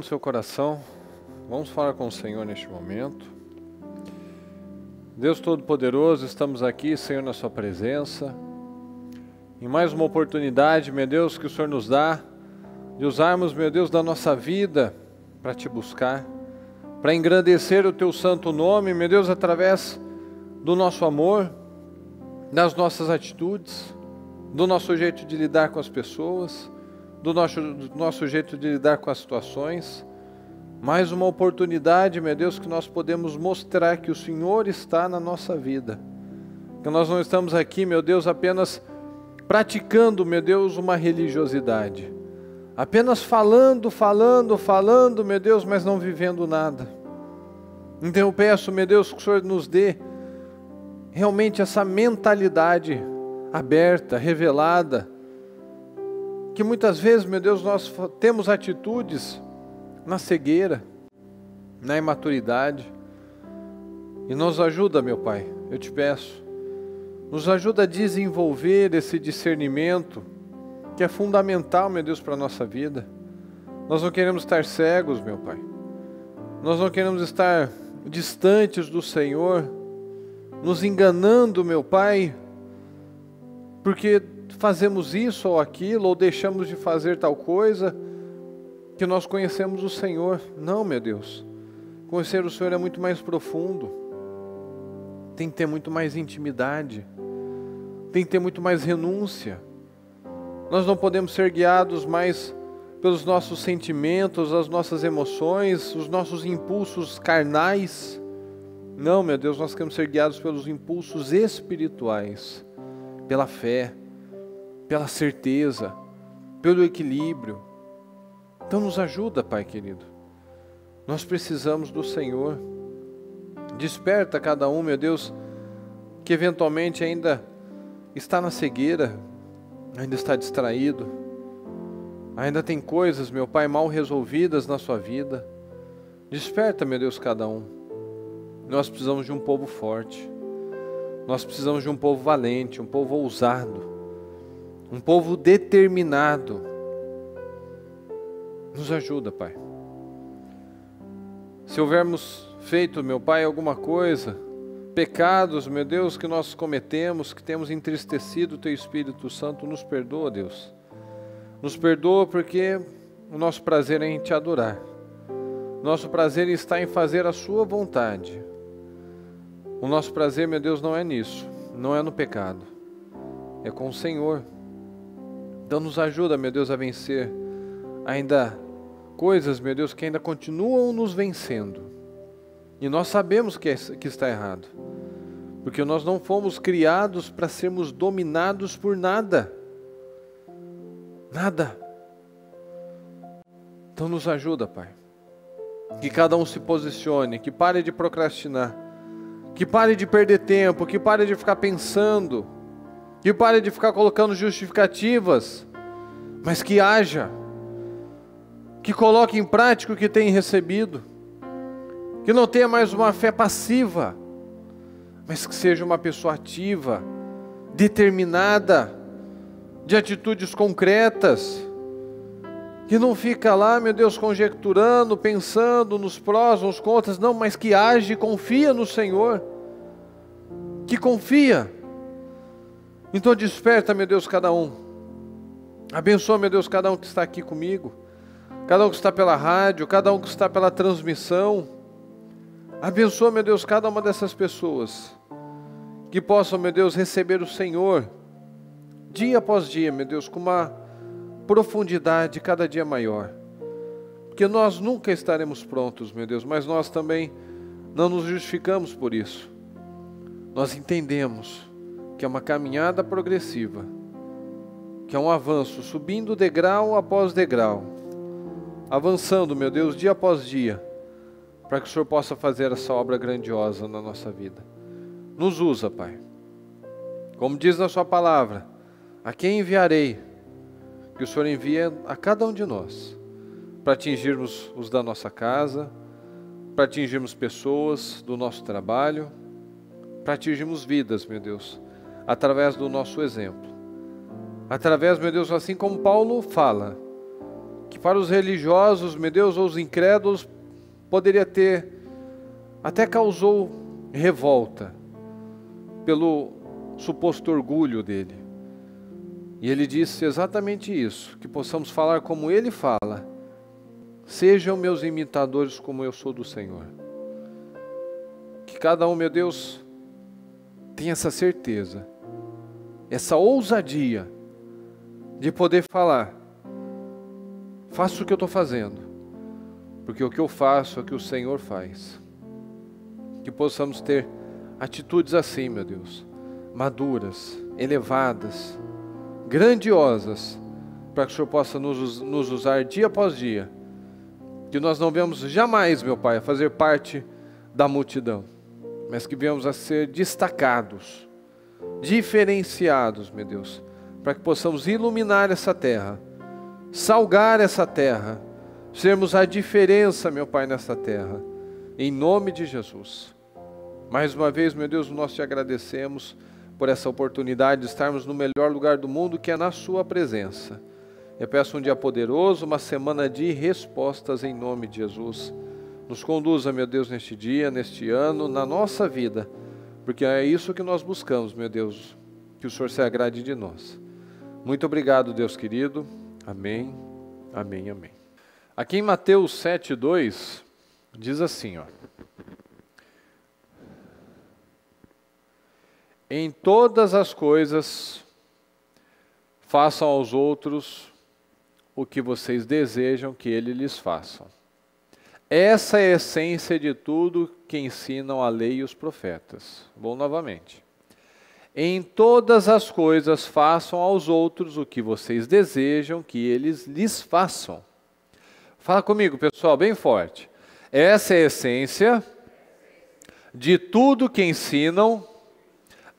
no seu coração, vamos falar com o Senhor neste momento. Deus Todo-Poderoso, estamos aqui, Senhor, na Sua presença. Em mais uma oportunidade, meu Deus, que o Senhor nos dá de usarmos, meu Deus, da nossa vida para te buscar, para engrandecer o Teu santo nome, meu Deus, através do nosso amor, das nossas atitudes, do nosso jeito de lidar com as pessoas do nosso, do nosso jeito de lidar com as situações. Mais uma oportunidade, meu Deus, que nós podemos mostrar que o Senhor está na nossa vida. Que nós não estamos aqui, meu Deus, apenas praticando, meu Deus, uma religiosidade. Apenas falando, falando, falando, meu Deus, mas não vivendo nada. Então eu peço, meu Deus, que o Senhor nos dê realmente essa mentalidade aberta, revelada, que muitas vezes, meu Deus, nós temos atitudes na cegueira, na imaturidade. E nos ajuda, meu Pai, eu te peço. Nos ajuda a desenvolver esse discernimento que é fundamental, meu Deus, para a nossa vida. Nós não queremos estar cegos, meu Pai. Nós não queremos estar distantes do Senhor, nos enganando, meu Pai, porque fazemos isso ou aquilo, ou deixamos de fazer tal coisa, que nós conhecemos o Senhor. Não, meu Deus. Conhecer o Senhor é muito mais profundo. Tem que ter muito mais intimidade. Tem que ter muito mais renúncia. Nós não podemos ser guiados mais pelos nossos sentimentos, as nossas emoções, os nossos impulsos carnais. Não, meu Deus, nós queremos ser guiados pelos impulsos espirituais, pela fé, pela certeza, pelo equilíbrio. Então nos ajuda, Pai querido. Nós precisamos do Senhor. Desperta cada um, meu Deus, que eventualmente ainda está na cegueira, ainda está distraído, ainda tem coisas, meu Pai, mal resolvidas na sua vida. Desperta, meu Deus, cada um. Nós precisamos de um povo forte. Nós precisamos de um povo valente, um povo ousado um povo determinado. Nos ajuda, Pai. Se houvermos feito, meu Pai, alguma coisa, pecados, meu Deus, que nós cometemos, que temos entristecido o Teu Espírito Santo, nos perdoa, Deus. Nos perdoa porque o nosso prazer é em Te adorar. Nosso prazer está em fazer a Sua vontade. O nosso prazer, meu Deus, não é nisso, não é no pecado, é com o Senhor. Então nos ajuda, meu Deus, a vencer ainda coisas, meu Deus, que ainda continuam nos vencendo. E nós sabemos que, é, que está errado. Porque nós não fomos criados para sermos dominados por nada. Nada. Então nos ajuda, Pai. Que cada um se posicione, que pare de procrastinar, que pare de perder tempo, que pare de ficar pensando que pare de ficar colocando justificativas, mas que haja. Que coloque em prática o que tem recebido. Que não tenha mais uma fé passiva, mas que seja uma pessoa ativa, determinada, de atitudes concretas. Que não fica lá, meu Deus, conjecturando, pensando nos prós, nos contras, não, mas que age e confia no Senhor. Que confia então desperta, meu Deus, cada um. Abençoa, meu Deus, cada um que está aqui comigo, cada um que está pela rádio, cada um que está pela transmissão. Abençoa, meu Deus, cada uma dessas pessoas que possam, meu Deus, receber o Senhor dia após dia, meu Deus, com uma profundidade cada dia maior. Porque nós nunca estaremos prontos, meu Deus, mas nós também não nos justificamos por isso. Nós entendemos que é uma caminhada progressiva, que é um avanço, subindo degrau após degrau, avançando, meu Deus, dia após dia, para que o Senhor possa fazer essa obra grandiosa na nossa vida. Nos usa, Pai. Como diz na Sua palavra, a quem enviarei? Que o Senhor envia a cada um de nós, para atingirmos os da nossa casa, para atingirmos pessoas do nosso trabalho, para atingirmos vidas, meu Deus através do nosso exemplo. Através, meu Deus, assim como Paulo fala, que para os religiosos, meu Deus, ou os incrédulos, poderia ter, até causou revolta pelo suposto orgulho dele. E ele disse exatamente isso, que possamos falar como ele fala: Sejam meus imitadores como eu sou do Senhor. Que cada um, meu Deus, tenha essa certeza essa ousadia de poder falar: faço o que eu estou fazendo, porque o que eu faço é o que o Senhor faz. Que possamos ter atitudes assim, meu Deus, maduras, elevadas, grandiosas, para que o Senhor possa nos, nos usar dia após dia. Que nós não venhamos jamais, meu Pai, a fazer parte da multidão, mas que venhamos a ser destacados diferenciados, meu Deus, para que possamos iluminar essa terra, salgar essa terra, sermos a diferença, meu Pai, nessa terra, em nome de Jesus. Mais uma vez, meu Deus, nós te agradecemos por essa oportunidade de estarmos no melhor lugar do mundo, que é na Sua presença. Eu peço um dia poderoso, uma semana de respostas em nome de Jesus. Nos conduza, meu Deus, neste dia, neste ano, na nossa vida porque é isso que nós buscamos, meu Deus, que o Senhor se agrade de nós. Muito obrigado, Deus querido. Amém, amém, amém. Aqui em Mateus 7,2 diz assim, ó. Em todas as coisas, façam aos outros o que vocês desejam que ele lhes façam. Essa é a essência de tudo que ensinam a lei e os profetas. Bom, novamente. Em todas as coisas façam aos outros o que vocês desejam que eles lhes façam. Fala comigo, pessoal, bem forte. Essa é a essência de tudo que ensinam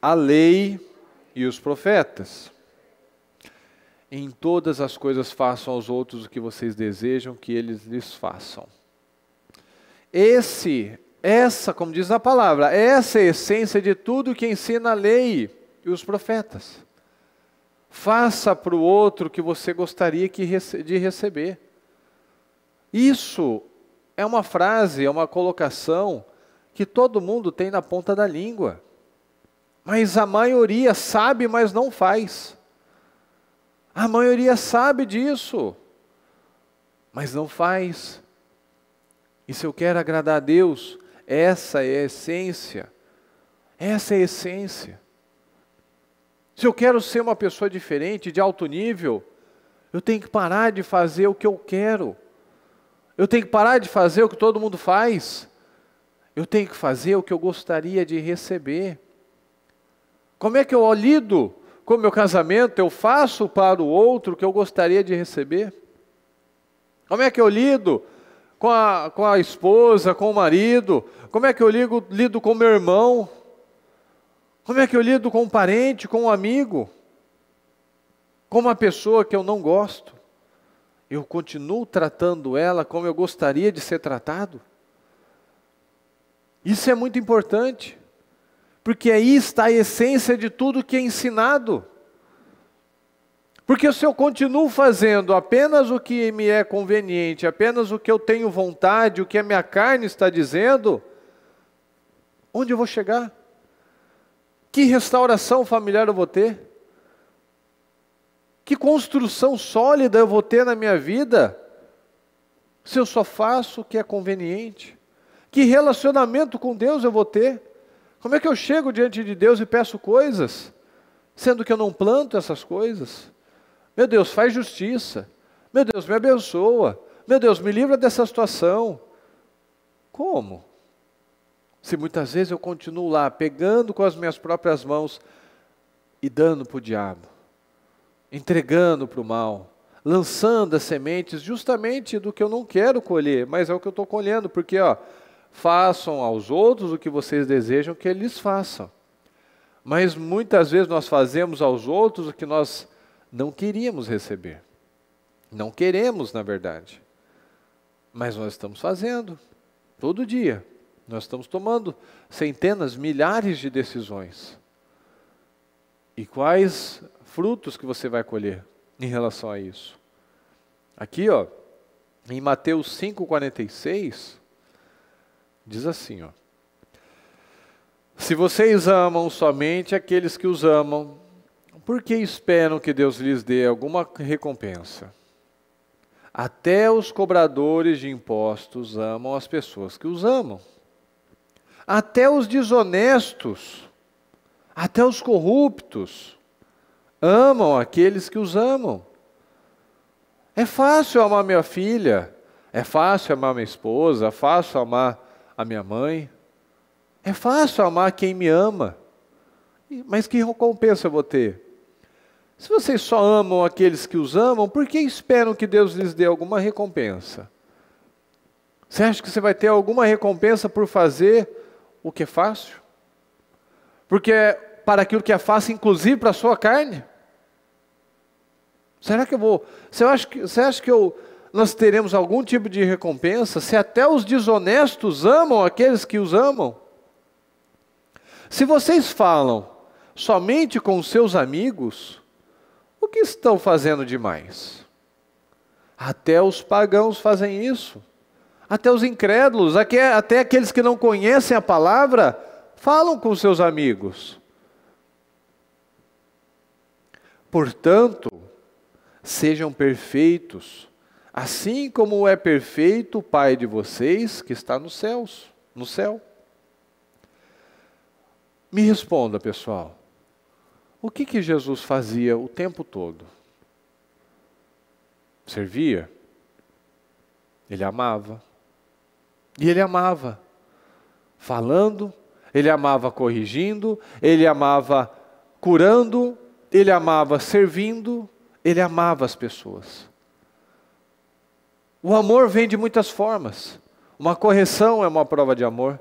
a lei e os profetas. Em todas as coisas façam aos outros o que vocês desejam que eles lhes façam. Esse essa, como diz a palavra, essa é a essência de tudo que ensina a lei e os profetas. Faça para o outro o que você gostaria de receber. Isso é uma frase, é uma colocação que todo mundo tem na ponta da língua. Mas a maioria sabe, mas não faz. A maioria sabe disso, mas não faz. E se eu quero agradar a Deus, essa é a essência. Essa é a essência. Se eu quero ser uma pessoa diferente, de alto nível, eu tenho que parar de fazer o que eu quero. Eu tenho que parar de fazer o que todo mundo faz. Eu tenho que fazer o que eu gostaria de receber. Como é que eu lido com o meu casamento? Eu faço para o outro o que eu gostaria de receber? Como é que eu lido com a, com a esposa, com o marido? Como é que eu lido, lido com meu irmão? Como é que eu lido com um parente, com um amigo? Com uma pessoa que eu não gosto? Eu continuo tratando ela como eu gostaria de ser tratado? Isso é muito importante, porque aí está a essência de tudo que é ensinado. Porque se eu continuo fazendo apenas o que me é conveniente, apenas o que eu tenho vontade, o que a minha carne está dizendo, onde eu vou chegar? Que restauração familiar eu vou ter? Que construção sólida eu vou ter na minha vida? Se eu só faço o que é conveniente? Que relacionamento com Deus eu vou ter? Como é que eu chego diante de Deus e peço coisas, sendo que eu não planto essas coisas? Meu Deus, faz justiça. Meu Deus, me abençoa. Meu Deus, me livra dessa situação. Como? Se muitas vezes eu continuo lá, pegando com as minhas próprias mãos e dando para o diabo, entregando para o mal, lançando as sementes justamente do que eu não quero colher, mas é o que eu estou colhendo, porque ó, façam aos outros o que vocês desejam que eles façam. Mas muitas vezes nós fazemos aos outros o que nós não queríamos receber. Não queremos, na verdade. Mas nós estamos fazendo, todo dia. Nós estamos tomando centenas, milhares de decisões. E quais frutos que você vai colher em relação a isso? Aqui, ó, em Mateus 5:46 diz assim, ó: Se vocês amam somente aqueles que os amam, porque esperam que Deus lhes dê alguma recompensa. Até os cobradores de impostos amam as pessoas que os amam. Até os desonestos, até os corruptos, amam aqueles que os amam. É fácil amar minha filha, é fácil amar minha esposa, é fácil amar a minha mãe, é fácil amar quem me ama. Mas que recompensa eu vou ter? Se vocês só amam aqueles que os amam, por que esperam que Deus lhes dê alguma recompensa? Você acha que você vai ter alguma recompensa por fazer o que é fácil? Porque é para aquilo que é fácil, inclusive para a sua carne? Será que eu vou. Você acha que, você acha que eu, nós teremos algum tipo de recompensa se até os desonestos amam aqueles que os amam? Se vocês falam somente com seus amigos, o que estão fazendo demais? Até os pagãos fazem isso. Até os incrédulos, até aqueles que não conhecem a palavra, falam com seus amigos. Portanto, sejam perfeitos, assim como é perfeito o Pai de vocês que está nos céus, no céu. Me responda, pessoal. O que, que Jesus fazia o tempo todo? Servia. Ele amava. E ele amava falando, ele amava corrigindo, ele amava curando, ele amava servindo, ele amava as pessoas. O amor vem de muitas formas. Uma correção é uma prova de amor.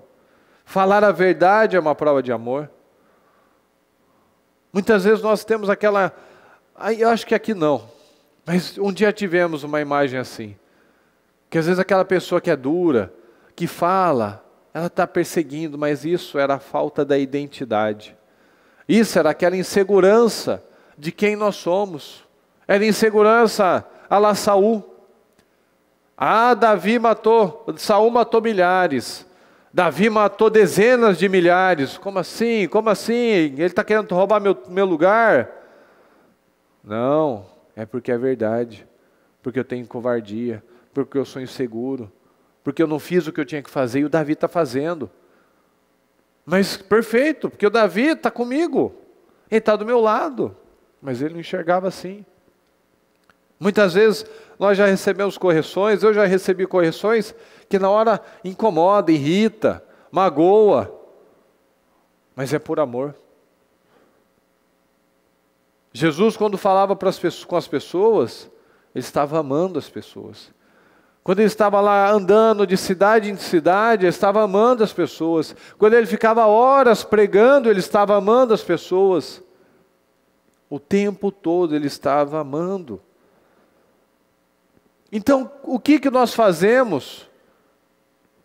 Falar a verdade é uma prova de amor. Muitas vezes nós temos aquela. Eu acho que aqui não, mas um dia tivemos uma imagem assim. Que às vezes aquela pessoa que é dura, que fala, ela está perseguindo, mas isso era a falta da identidade. Isso era aquela insegurança de quem nós somos. Era insegurança a la Saul. Ah, Davi matou, Saul matou milhares. Davi matou dezenas de milhares. Como assim? Como assim? Ele está querendo roubar meu, meu lugar? Não, é porque é verdade. Porque eu tenho covardia. Porque eu sou inseguro. Porque eu não fiz o que eu tinha que fazer e o Davi está fazendo. Mas perfeito, porque o Davi está comigo. Ele está do meu lado. Mas ele não enxergava assim. Muitas vezes nós já recebemos correções, eu já recebi correções que na hora incomoda, irrita, magoa, mas é por amor. Jesus, quando falava com as pessoas, ele estava amando as pessoas. Quando ele estava lá andando de cidade em cidade, ele estava amando as pessoas. Quando ele ficava horas pregando, ele estava amando as pessoas. O tempo todo ele estava amando. Então, o que, que nós fazemos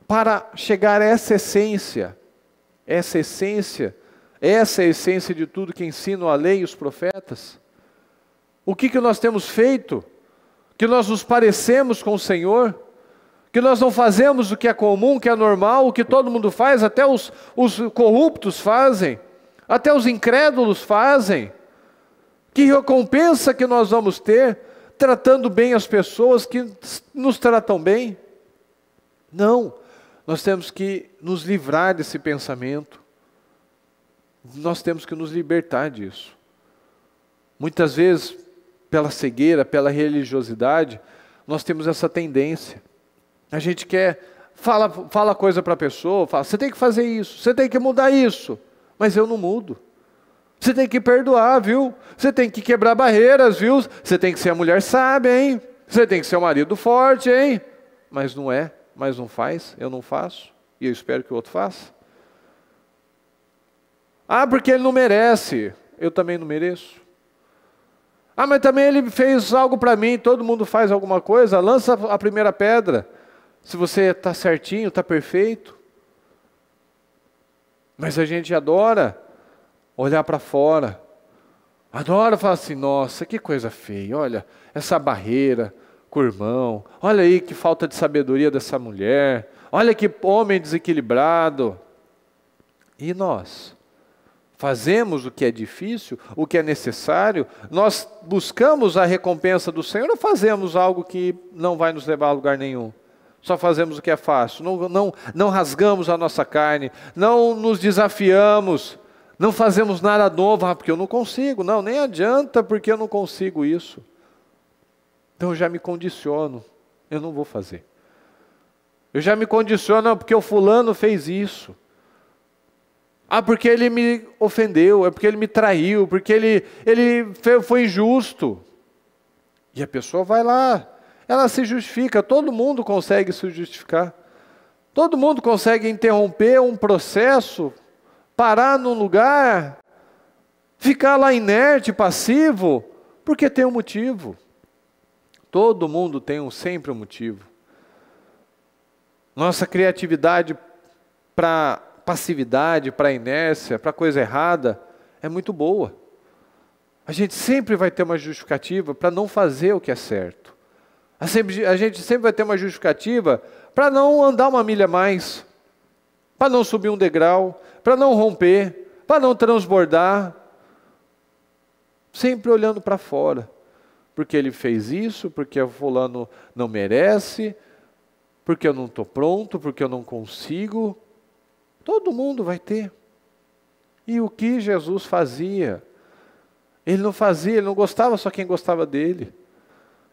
para chegar a essa essência, essa essência, essa é a essência de tudo que ensinam a lei e os profetas. O que, que nós temos feito? Que nós nos parecemos com o Senhor? Que nós não fazemos o que é comum, o que é normal, o que todo mundo faz, até os, os corruptos fazem, até os incrédulos fazem? Que recompensa que nós vamos ter tratando bem as pessoas que nos tratam bem? Não. Nós temos que nos livrar desse pensamento. Nós temos que nos libertar disso. Muitas vezes, pela cegueira, pela religiosidade, nós temos essa tendência. A gente quer, fala, fala coisa para a pessoa, fala, você tem que fazer isso, você tem que mudar isso, mas eu não mudo. Você tem que perdoar, viu? Você tem que quebrar barreiras, viu? Você tem que ser a mulher sábia, hein? Você tem que ser o marido forte, hein? Mas não é mas não faz, eu não faço, e eu espero que o outro faça. Ah, porque ele não merece, eu também não mereço. Ah, mas também ele fez algo para mim, todo mundo faz alguma coisa, lança a primeira pedra. Se você está certinho, está perfeito. Mas a gente adora olhar para fora. Adora falar assim, nossa, que coisa feia, olha, essa barreira, com o irmão. Olha aí que falta de sabedoria dessa mulher. Olha que homem desequilibrado. E nós? Fazemos o que é difícil, o que é necessário, nós buscamos a recompensa do Senhor ou fazemos algo que não vai nos levar a lugar nenhum? Só fazemos o que é fácil, não, não, não rasgamos a nossa carne, não nos desafiamos, não fazemos nada novo, ah, porque eu não consigo, não, nem adianta porque eu não consigo isso. Então eu já me condiciono, eu não vou fazer. Eu já me condiciono, porque o fulano fez isso. Ah, porque ele me ofendeu, é porque ele me traiu, porque ele, ele foi injusto. E a pessoa vai lá, ela se justifica, todo mundo consegue se justificar. Todo mundo consegue interromper um processo, parar num lugar, ficar lá inerte, passivo, porque tem um motivo. Todo mundo tem um, sempre um motivo. Nossa criatividade para passividade, para inércia, para coisa errada, é muito boa. A gente sempre vai ter uma justificativa para não fazer o que é certo. A, sempre, a gente sempre vai ter uma justificativa para não andar uma milha mais, para não subir um degrau, para não romper, para não transbordar. Sempre olhando para fora porque ele fez isso, porque o fulano não merece, porque eu não estou pronto, porque eu não consigo. Todo mundo vai ter. E o que Jesus fazia? Ele não fazia, ele não gostava só quem gostava dele.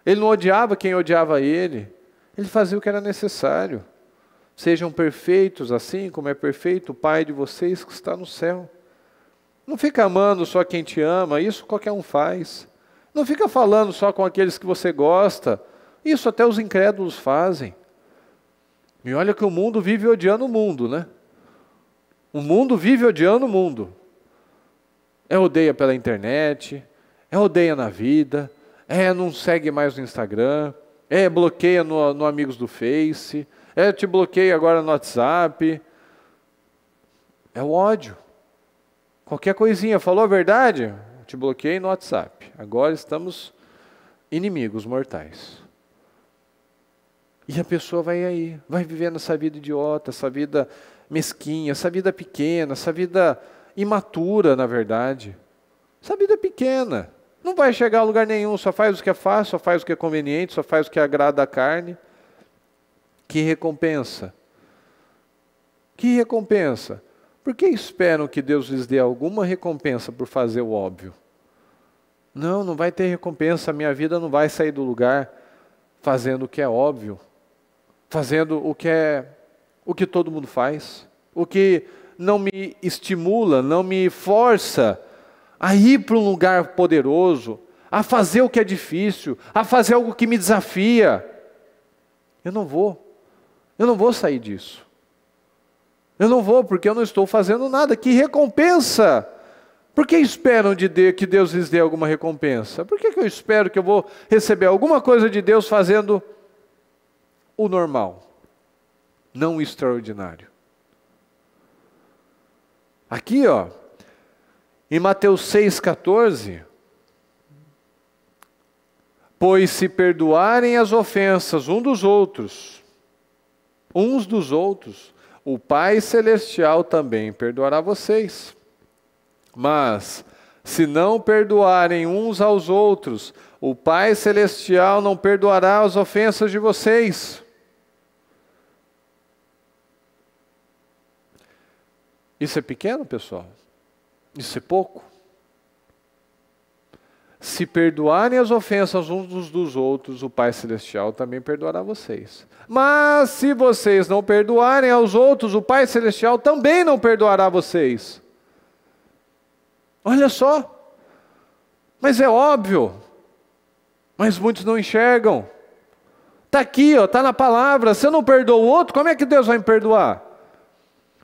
Ele não odiava quem odiava ele. Ele fazia o que era necessário. Sejam perfeitos assim como é perfeito o Pai de vocês que está no céu. Não fica amando só quem te ama, isso qualquer um faz. Não fica falando só com aqueles que você gosta. Isso até os incrédulos fazem. E olha que o mundo vive odiando o mundo, né? O mundo vive odiando o mundo. É odeia pela internet, é odeia na vida, é não segue mais no Instagram, é bloqueia no, no Amigos do Face, é te bloqueia agora no WhatsApp. É o ódio. Qualquer coisinha, falou a verdade? Te bloqueei no WhatsApp. Agora estamos inimigos mortais. E a pessoa vai aí, vai vivendo essa vida idiota, essa vida mesquinha, essa vida pequena, essa vida imatura, na verdade. Essa vida pequena. Não vai chegar a lugar nenhum, só faz o que é fácil, só faz o que é conveniente, só faz o que agrada a carne. Que recompensa? Que recompensa? Por que esperam que Deus lhes dê alguma recompensa por fazer o óbvio? Não, não vai ter recompensa, a minha vida não vai sair do lugar fazendo o que é óbvio, fazendo o que é o que todo mundo faz, o que não me estimula, não me força a ir para um lugar poderoso, a fazer o que é difícil, a fazer algo que me desafia. Eu não vou. Eu não vou sair disso. Eu não vou porque eu não estou fazendo nada. Que recompensa por que esperam de Deus, que Deus lhes dê alguma recompensa? Por que, que eu espero que eu vou receber alguma coisa de Deus fazendo o normal, não o extraordinário? Aqui, ó, em Mateus 6,14, pois se perdoarem as ofensas um dos outros, uns dos outros, o Pai Celestial também perdoará vocês. Mas, se não perdoarem uns aos outros, o Pai Celestial não perdoará as ofensas de vocês. Isso é pequeno, pessoal? Isso é pouco? Se perdoarem as ofensas uns dos outros, o Pai Celestial também perdoará vocês. Mas se vocês não perdoarem aos outros, o Pai Celestial também não perdoará vocês. Olha só. Mas é óbvio. Mas muitos não enxergam. Está aqui, está na palavra. Se eu não perdoo o outro, como é que Deus vai me perdoar?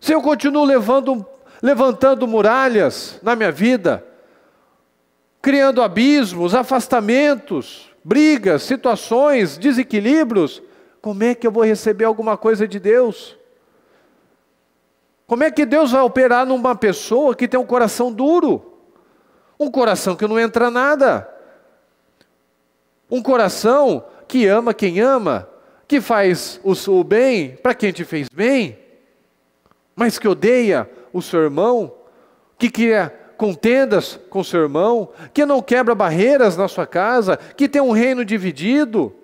Se eu continuo levando, levantando muralhas na minha vida, criando abismos, afastamentos, brigas, situações, desequilíbrios, como é que eu vou receber alguma coisa de Deus? Como é que Deus vai operar numa pessoa que tem um coração duro? Um coração que não entra nada. Um coração que ama quem ama, que faz o bem para quem te fez bem, mas que odeia o seu irmão, que cria contendas com seu irmão, que não quebra barreiras na sua casa, que tem um reino dividido.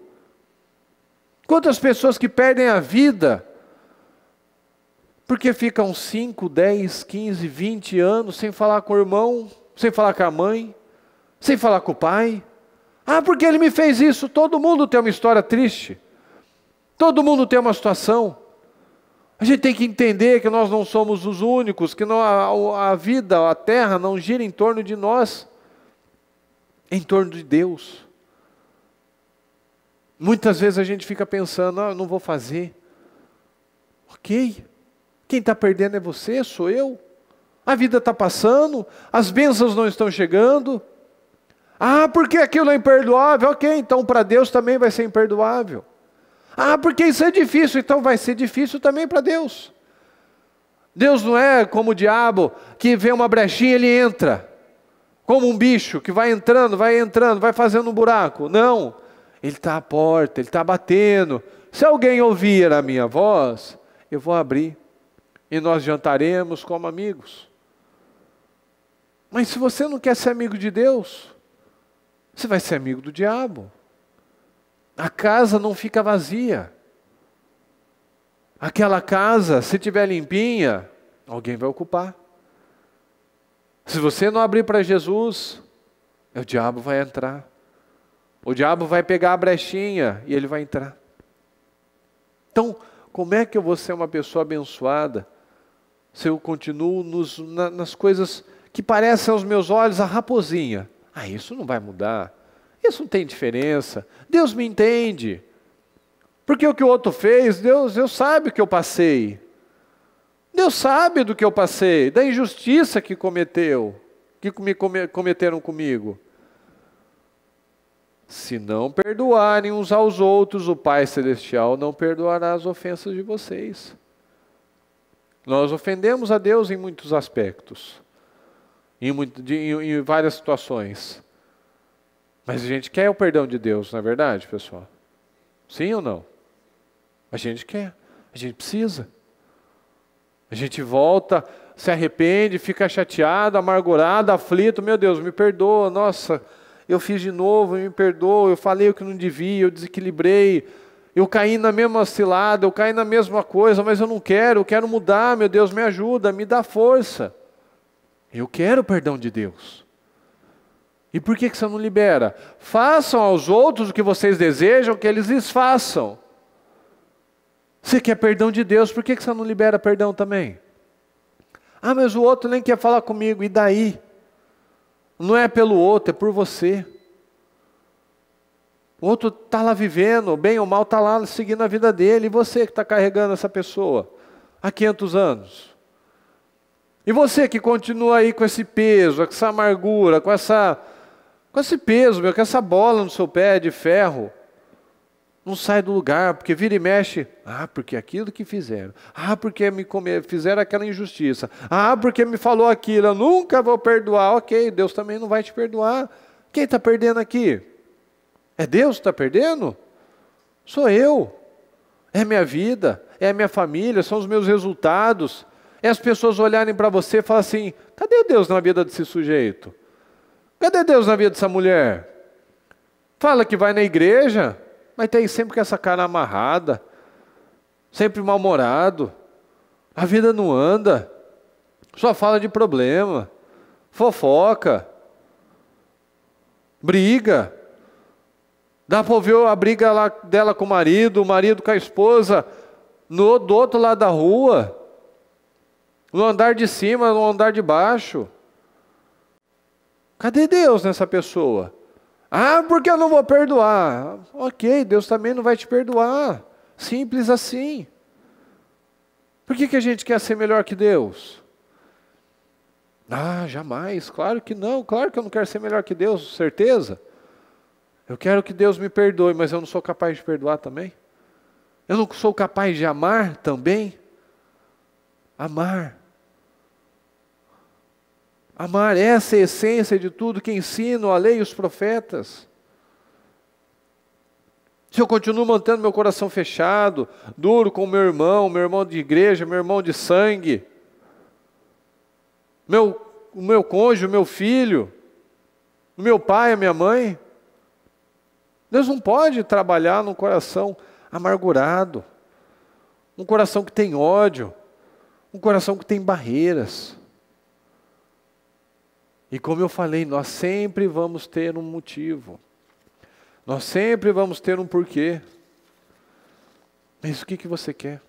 Quantas pessoas que perdem a vida porque ficam 5, 10, 15, 20 anos sem falar com o irmão, sem falar com a mãe, sem falar com o pai. Ah, porque ele me fez isso. Todo mundo tem uma história triste. Todo mundo tem uma situação. A gente tem que entender que nós não somos os únicos, que não, a, a vida, a terra não gira em torno de nós, em torno de Deus. Muitas vezes a gente fica pensando, ah, eu não vou fazer. Ok, quem está perdendo é você, sou eu. A vida está passando, as bênçãos não estão chegando. Ah, porque aquilo é imperdoável? Ok, então para Deus também vai ser imperdoável. Ah, porque isso é difícil, então vai ser difícil também para Deus. Deus não é como o diabo que vê uma brechinha ele entra, como um bicho que vai entrando, vai entrando, vai fazendo um buraco. Não, ele está à porta, ele está batendo. Se alguém ouvir a minha voz, eu vou abrir e nós jantaremos como amigos. Mas se você não quer ser amigo de Deus, você vai ser amigo do diabo. A casa não fica vazia. Aquela casa, se tiver limpinha, alguém vai ocupar. Se você não abrir para Jesus, é o diabo vai entrar. O diabo vai pegar a brechinha e ele vai entrar. Então, como é que eu vou ser uma pessoa abençoada se eu continuo nos, na, nas coisas que parecem aos meus olhos a raposinha. Ah, isso não vai mudar. Isso não tem diferença. Deus me entende. Porque o que o outro fez, Deus, Deus sabe o que eu passei. Deus sabe do que eu passei, da injustiça que cometeu, que me cometeram comigo. Se não perdoarem uns aos outros, o Pai Celestial não perdoará as ofensas de vocês. Nós ofendemos a Deus em muitos aspectos, em, muito, de, em, em várias situações. Mas a gente quer o perdão de Deus, não é verdade, pessoal? Sim ou não? A gente quer, a gente precisa. A gente volta, se arrepende, fica chateado, amargurado, aflito. Meu Deus, me perdoa, nossa, eu fiz de novo, me perdoa, eu falei o que não devia, eu desequilibrei eu caí na mesma cilada, eu caí na mesma coisa, mas eu não quero, eu quero mudar, meu Deus, me ajuda, me dá força. Eu quero o perdão de Deus. E por que, que você não libera? Façam aos outros o que vocês desejam que eles lhes façam. Você quer perdão de Deus, por que, que você não libera perdão também? Ah, mas o outro nem quer falar comigo, e daí? Não é pelo outro, é por você. Outro está lá vivendo, bem ou mal, está lá seguindo a vida dele. E você que está carregando essa pessoa há 500 anos? E você que continua aí com esse peso, com essa amargura, com, essa, com esse peso, meu, com essa bola no seu pé de ferro, não sai do lugar, porque vira e mexe. Ah, porque aquilo que fizeram. Ah, porque me comer, fizeram aquela injustiça. Ah, porque me falou aquilo. Eu nunca vou perdoar. Ok, Deus também não vai te perdoar. Quem está perdendo aqui? É Deus que está perdendo? Sou eu. É minha vida, é minha família, são os meus resultados. É as pessoas olharem para você e falar assim: cadê Deus na vida desse sujeito? Cadê Deus na vida dessa mulher? Fala que vai na igreja, mas tem tá sempre com essa cara amarrada, sempre mal-humorado. A vida não anda, só fala de problema, fofoca, briga. Dá para ouvir a briga lá dela com o marido, o marido com a esposa, no, do outro lado da rua, no andar de cima, no andar de baixo. Cadê Deus nessa pessoa? Ah, porque eu não vou perdoar. Ok, Deus também não vai te perdoar. Simples assim. Por que, que a gente quer ser melhor que Deus? Ah, jamais, claro que não, claro que eu não quero ser melhor que Deus, certeza. Eu quero que Deus me perdoe, mas eu não sou capaz de perdoar também? Eu não sou capaz de amar também? Amar. Amar, essa é a essência de tudo que ensino a lei e os profetas. Se eu continuo mantendo meu coração fechado, duro com meu irmão, meu irmão de igreja, meu irmão de sangue, meu, o meu cônjuge, o meu filho, o meu pai, a minha mãe, Deus não pode trabalhar num coração amargurado, um coração que tem ódio, um coração que tem barreiras. E como eu falei, nós sempre vamos ter um motivo, nós sempre vamos ter um porquê. Mas o que, que você quer?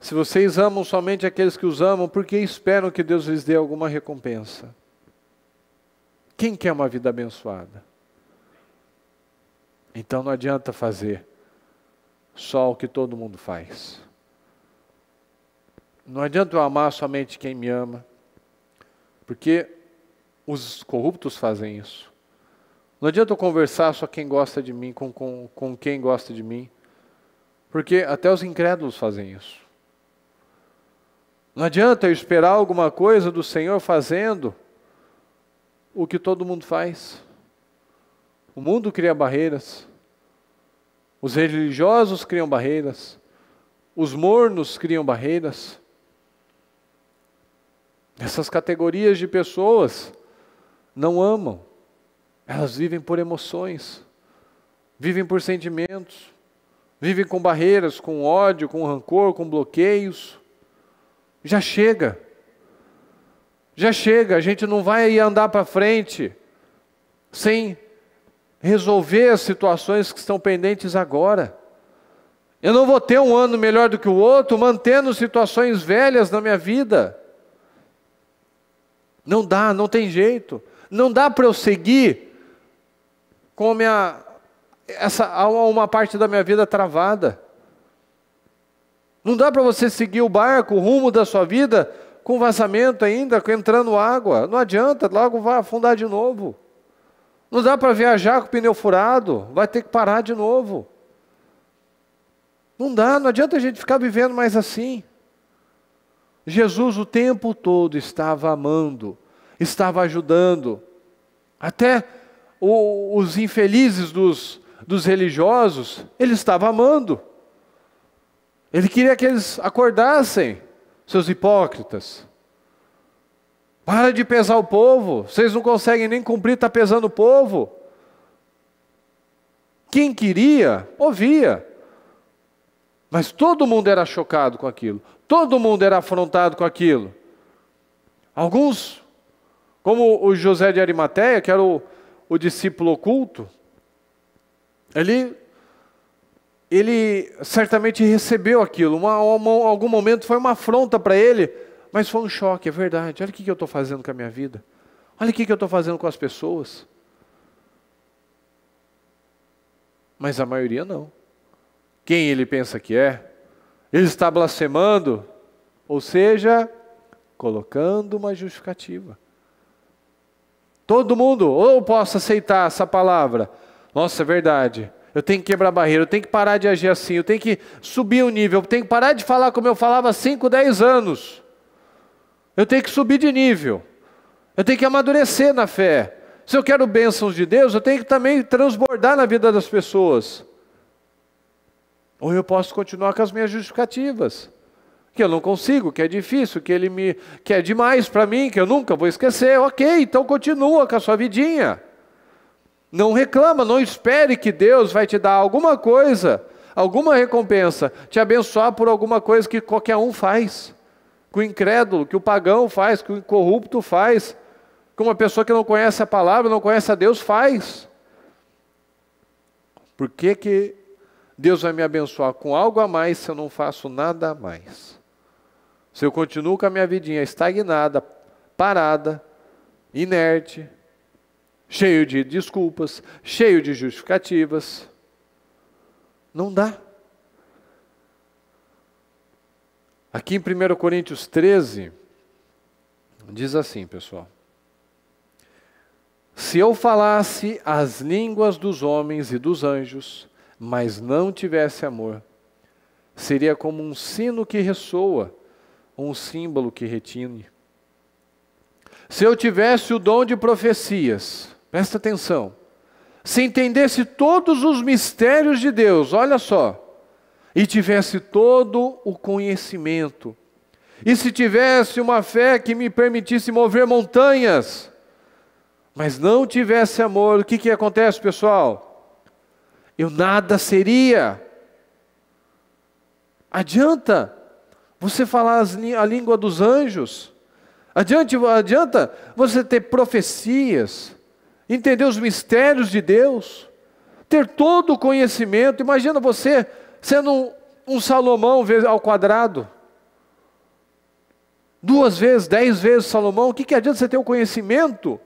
Se vocês amam somente aqueles que os amam, por que esperam que Deus lhes dê alguma recompensa? Quem quer uma vida abençoada? Então não adianta fazer só o que todo mundo faz. Não adianta eu amar somente quem me ama, porque os corruptos fazem isso. Não adianta eu conversar só quem gosta de mim, com, com, com quem gosta de mim, porque até os incrédulos fazem isso. Não adianta eu esperar alguma coisa do Senhor fazendo o que todo mundo faz. O mundo cria barreiras. Os religiosos criam barreiras. Os mornos criam barreiras. Essas categorias de pessoas não amam. Elas vivem por emoções, vivem por sentimentos, vivem com barreiras, com ódio, com rancor, com bloqueios. Já chega. Já chega, a gente não vai andar para frente sem resolver as situações que estão pendentes agora. Eu não vou ter um ano melhor do que o outro, mantendo situações velhas na minha vida. Não dá, não tem jeito. Não dá para eu seguir com minha, essa, uma parte da minha vida travada. Não dá para você seguir o barco, o rumo da sua vida, com vazamento ainda, entrando água. Não adianta, logo vai afundar de novo. Não dá para viajar com o pneu furado, vai ter que parar de novo. Não dá, não adianta a gente ficar vivendo mais assim. Jesus o tempo todo estava amando, estava ajudando. Até o, os infelizes dos, dos religiosos, ele estava amando. Ele queria que eles acordassem, seus hipócritas. Para de pesar o povo, vocês não conseguem nem cumprir, está pesando o povo. Quem queria, ouvia. Mas todo mundo era chocado com aquilo, todo mundo era afrontado com aquilo. Alguns, como o José de Arimateia, que era o, o discípulo oculto, ele ele certamente recebeu aquilo. Uma, uma, algum momento foi uma afronta para ele, mas foi um choque, é verdade. Olha o que, eu estou fazendo com a minha vida. Olha o que, que eu estou fazendo com as pessoas. Mas a maioria não. Quem ele pensa que é? Ele está blasfemando, ou seja, colocando uma justificativa. Todo mundo ou posso aceitar essa palavra. Nossa, é verdade. Eu tenho que quebrar barreira, eu tenho que parar de agir assim, eu tenho que subir o um nível, eu tenho que parar de falar como eu falava há 5, 10 anos. Eu tenho que subir de nível. Eu tenho que amadurecer na fé. Se eu quero bênçãos de Deus, eu tenho que também transbordar na vida das pessoas. Ou eu posso continuar com as minhas justificativas. Que eu não consigo, que é difícil, que ele me que é demais para mim, que eu nunca vou esquecer. OK, então continua com a sua vidinha. Não reclama, não espere que Deus vai te dar alguma coisa, alguma recompensa, te abençoar por alguma coisa que qualquer um faz, que o incrédulo, que o pagão faz, que o corrupto faz, que uma pessoa que não conhece a palavra, não conhece a Deus faz. Por que, que Deus vai me abençoar com algo a mais se eu não faço nada a mais? Se eu continuo com a minha vidinha estagnada, parada, inerte, cheio de desculpas, cheio de justificativas. Não dá. Aqui em 1 Coríntios 13, diz assim, pessoal: Se eu falasse as línguas dos homens e dos anjos, mas não tivesse amor, seria como um sino que ressoa, um símbolo que retine. Se eu tivesse o dom de profecias, Presta atenção. Se entendesse todos os mistérios de Deus, olha só, e tivesse todo o conhecimento, e se tivesse uma fé que me permitisse mover montanhas, mas não tivesse amor, o que, que acontece, pessoal? Eu nada seria. Adianta você falar a língua dos anjos, adianta, adianta você ter profecias entender os mistérios de Deus, ter todo o conhecimento. Imagina você sendo um, um Salomão ao quadrado. Duas vezes, dez vezes Salomão, o que, que adianta você ter o conhecimento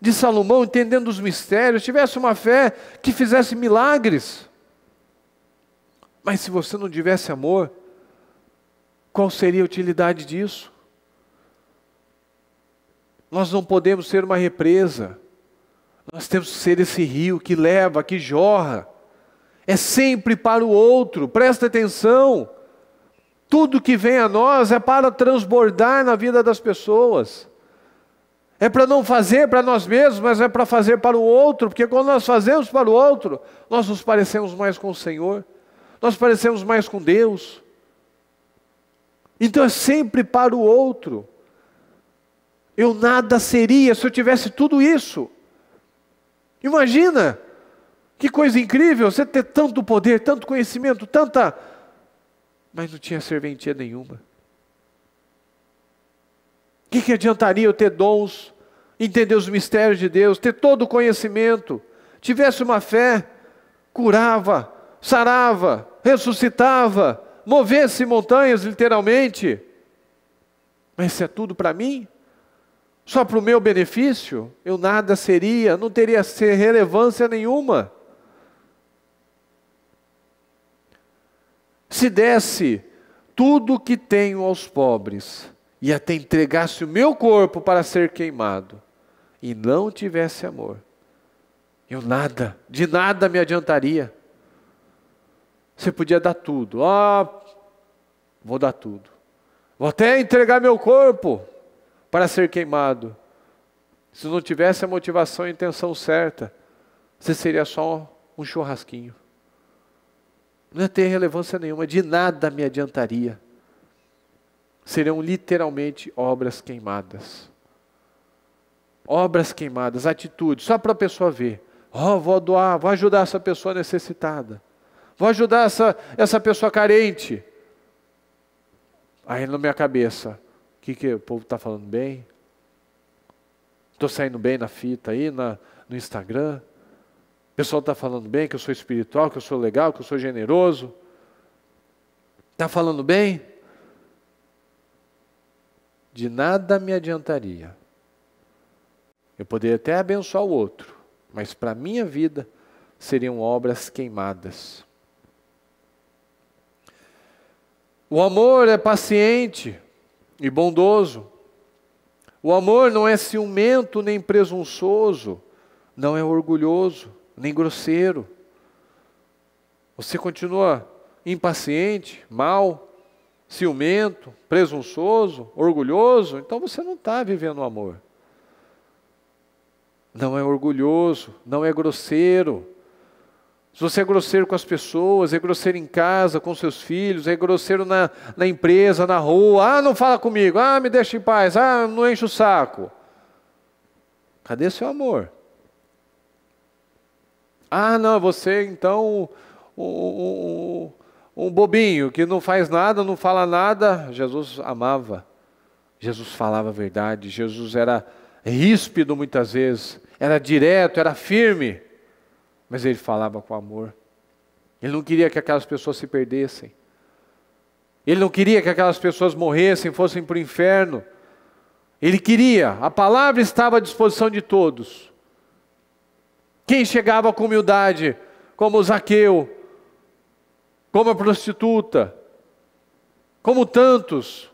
de Salomão, entendendo os mistérios, tivesse uma fé que fizesse milagres? Mas se você não tivesse amor, qual seria a utilidade disso? Nós não podemos ser uma represa nós temos que ser esse rio que leva, que jorra. É sempre para o outro, presta atenção. Tudo que vem a nós é para transbordar na vida das pessoas. É para não fazer para nós mesmos, mas é para fazer para o outro, porque quando nós fazemos para o outro, nós nos parecemos mais com o Senhor, nós parecemos mais com Deus. Então é sempre para o outro. Eu nada seria se eu tivesse tudo isso. Imagina que coisa incrível você ter tanto poder, tanto conhecimento, tanta. Mas não tinha serventia nenhuma. O que, que adiantaria eu ter dons, entender os mistérios de Deus, ter todo o conhecimento, tivesse uma fé, curava, sarava, ressuscitava, movesse montanhas, literalmente? Mas isso é tudo para mim? só para o meu benefício, eu nada seria, não teria relevância nenhuma. Se desse tudo o que tenho aos pobres, e até entregasse o meu corpo para ser queimado, e não tivesse amor, eu nada, de nada me adiantaria. Você podia dar tudo, ó, oh, vou dar tudo, vou até entregar meu corpo, para ser queimado. Se não tivesse a motivação e a intenção certa, você seria só um churrasquinho. Não ia ter relevância nenhuma, de nada me adiantaria. Seriam literalmente obras queimadas. Obras queimadas, atitudes, só para a pessoa ver. Oh, vou doar, vou ajudar essa pessoa necessitada. Vou ajudar essa, essa pessoa carente. Aí na minha cabeça, que, que o povo está falando bem? Estou saindo bem na fita aí, na, no Instagram? O pessoal está falando bem que eu sou espiritual, que eu sou legal, que eu sou generoso? Está falando bem? De nada me adiantaria. Eu poderia até abençoar o outro, mas para a minha vida seriam obras queimadas. O amor é paciente, e bondoso. O amor não é ciumento nem presunçoso, não é orgulhoso nem grosseiro. Você continua impaciente, mal, ciumento, presunçoso, orgulhoso, então você não está vivendo o amor. Não é orgulhoso, não é grosseiro, se você é grosseiro com as pessoas, é grosseiro em casa, com seus filhos, é grosseiro na, na empresa, na rua, ah, não fala comigo, ah, me deixa em paz, ah, não enche o saco. Cadê seu amor? Ah, não, você é então um, um, um bobinho que não faz nada, não fala nada. Jesus amava, Jesus falava a verdade, Jesus era ríspido muitas vezes, era direto, era firme mas ele falava com amor. Ele não queria que aquelas pessoas se perdessem. Ele não queria que aquelas pessoas morressem, fossem para o inferno. Ele queria, a palavra estava à disposição de todos. Quem chegava com humildade, como o Zaqueu, como a prostituta, como tantos,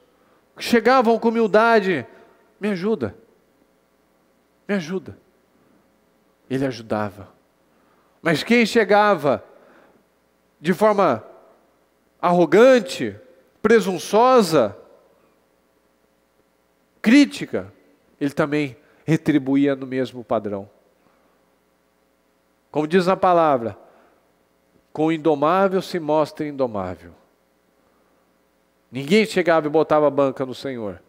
que chegavam com humildade, me ajuda, me ajuda. Ele ajudava. Mas quem chegava de forma arrogante, presunçosa, crítica, ele também retribuía no mesmo padrão. Como diz a palavra, com o indomável se mostra indomável. Ninguém chegava e botava a banca no Senhor.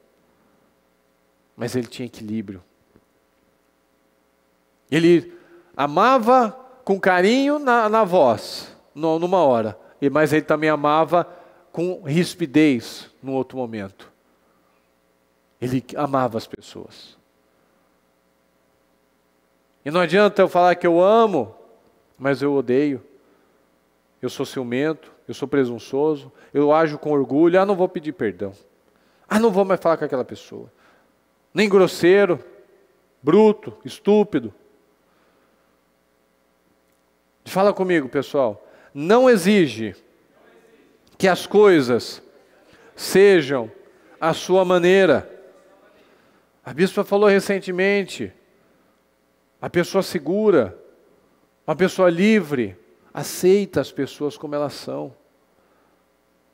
Mas ele tinha equilíbrio. Ele amava com carinho na, na voz, no, numa hora, e mas ele também amava com rispidez no outro momento. Ele amava as pessoas. E não adianta eu falar que eu amo, mas eu odeio. Eu sou ciumento, eu sou presunçoso, eu ajo com orgulho, ah, não vou pedir perdão. Ah, não vou mais falar com aquela pessoa. Nem grosseiro, bruto, estúpido, Fala comigo, pessoal. Não exige que as coisas sejam a sua maneira. A bispa falou recentemente: a pessoa segura, uma pessoa livre, aceita as pessoas como elas são.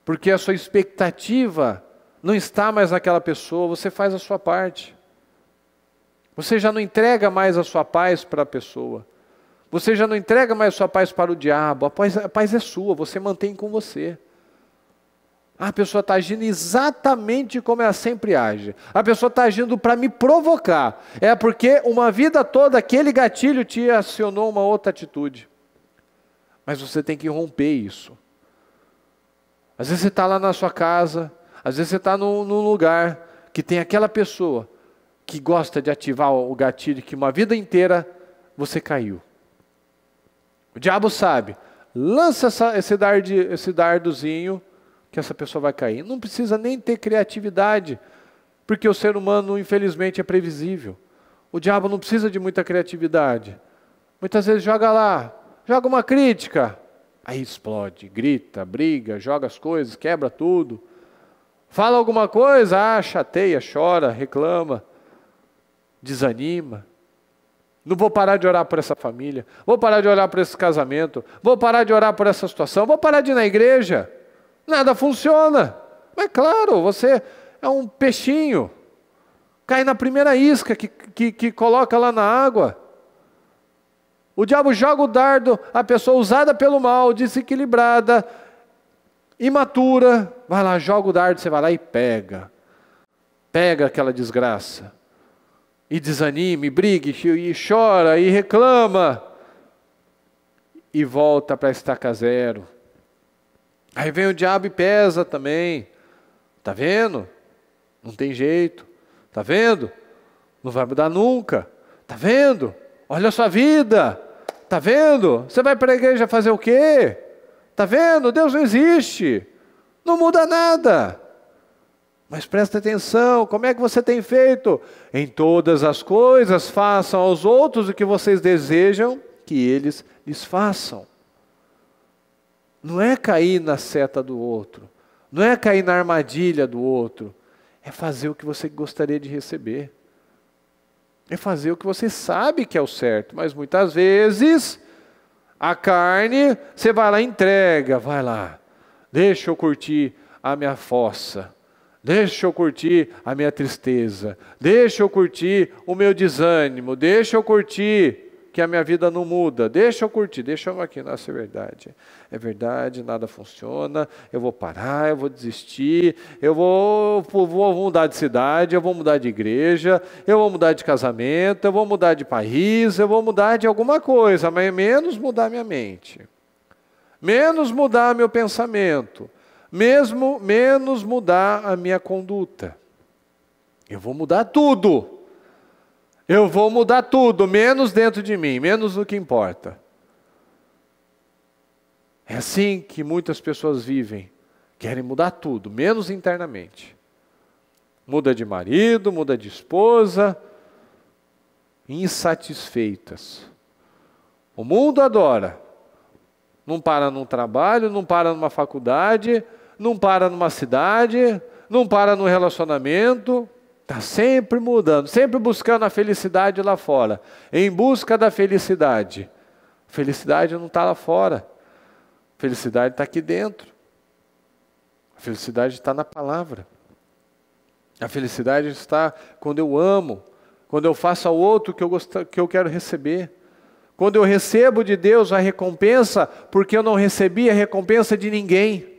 Porque a sua expectativa não está mais naquela pessoa, você faz a sua parte. Você já não entrega mais a sua paz para a pessoa. Você já não entrega mais sua paz para o diabo, a paz, a paz é sua, você mantém com você. A pessoa está agindo exatamente como ela sempre age. A pessoa está agindo para me provocar. É porque uma vida toda aquele gatilho te acionou uma outra atitude. Mas você tem que romper isso. Às vezes você está lá na sua casa, às vezes você está num, num lugar que tem aquela pessoa que gosta de ativar o gatilho que uma vida inteira você caiu. O diabo sabe. Lança essa, esse, dard, esse dardozinho que essa pessoa vai cair. Não precisa nem ter criatividade, porque o ser humano, infelizmente, é previsível. O diabo não precisa de muita criatividade. Muitas vezes joga lá, joga uma crítica, aí explode, grita, briga, joga as coisas, quebra tudo. Fala alguma coisa, ah, chateia, chora, reclama, desanima. Não vou parar de orar por essa família, vou parar de orar por esse casamento, vou parar de orar por essa situação, vou parar de ir na igreja. Nada funciona. Mas claro, você é um peixinho, cai na primeira isca que, que, que coloca lá na água. O diabo joga o dardo, a pessoa usada pelo mal, desequilibrada, imatura, vai lá, joga o dardo, você vai lá e pega. Pega aquela desgraça e desanime, brigue, e chora, e reclama, e volta para estaca zero. Aí vem o diabo e pesa também. Tá vendo? Não tem jeito. Tá vendo? Não vai mudar nunca. Tá vendo? Olha a sua vida. Tá vendo? Você vai para a igreja fazer o quê? Tá vendo? Deus não existe. Não muda nada. Mas presta atenção, como é que você tem feito? Em todas as coisas, façam aos outros o que vocês desejam que eles lhes façam. Não é cair na seta do outro, não é cair na armadilha do outro, é fazer o que você gostaria de receber. É fazer o que você sabe que é o certo, mas muitas vezes a carne, você vai lá, entrega, vai lá, deixa eu curtir a minha fossa Deixa eu curtir a minha tristeza, deixa eu curtir o meu desânimo, deixa eu curtir que a minha vida não muda, deixa eu curtir, deixa eu aqui, nossa, é verdade, é verdade, nada funciona, eu vou parar, eu vou desistir, eu vou, vou mudar de cidade, eu vou mudar de igreja, eu vou mudar de casamento, eu vou mudar de país, eu vou mudar de alguma coisa, mas menos mudar minha mente, menos mudar meu pensamento mesmo menos mudar a minha conduta. Eu vou mudar tudo. Eu vou mudar tudo, menos dentro de mim, menos no que importa. É assim que muitas pessoas vivem. Querem mudar tudo, menos internamente. Muda de marido, muda de esposa, insatisfeitas. O mundo adora. Não para num trabalho, não para numa faculdade, não para numa cidade, não para num relacionamento, está sempre mudando, sempre buscando a felicidade lá fora, em busca da felicidade. Felicidade não está lá fora, felicidade está aqui dentro. A felicidade está na palavra. A felicidade está quando eu amo, quando eu faço ao outro que eu, que eu quero receber. Quando eu recebo de Deus a recompensa, porque eu não recebi a recompensa de ninguém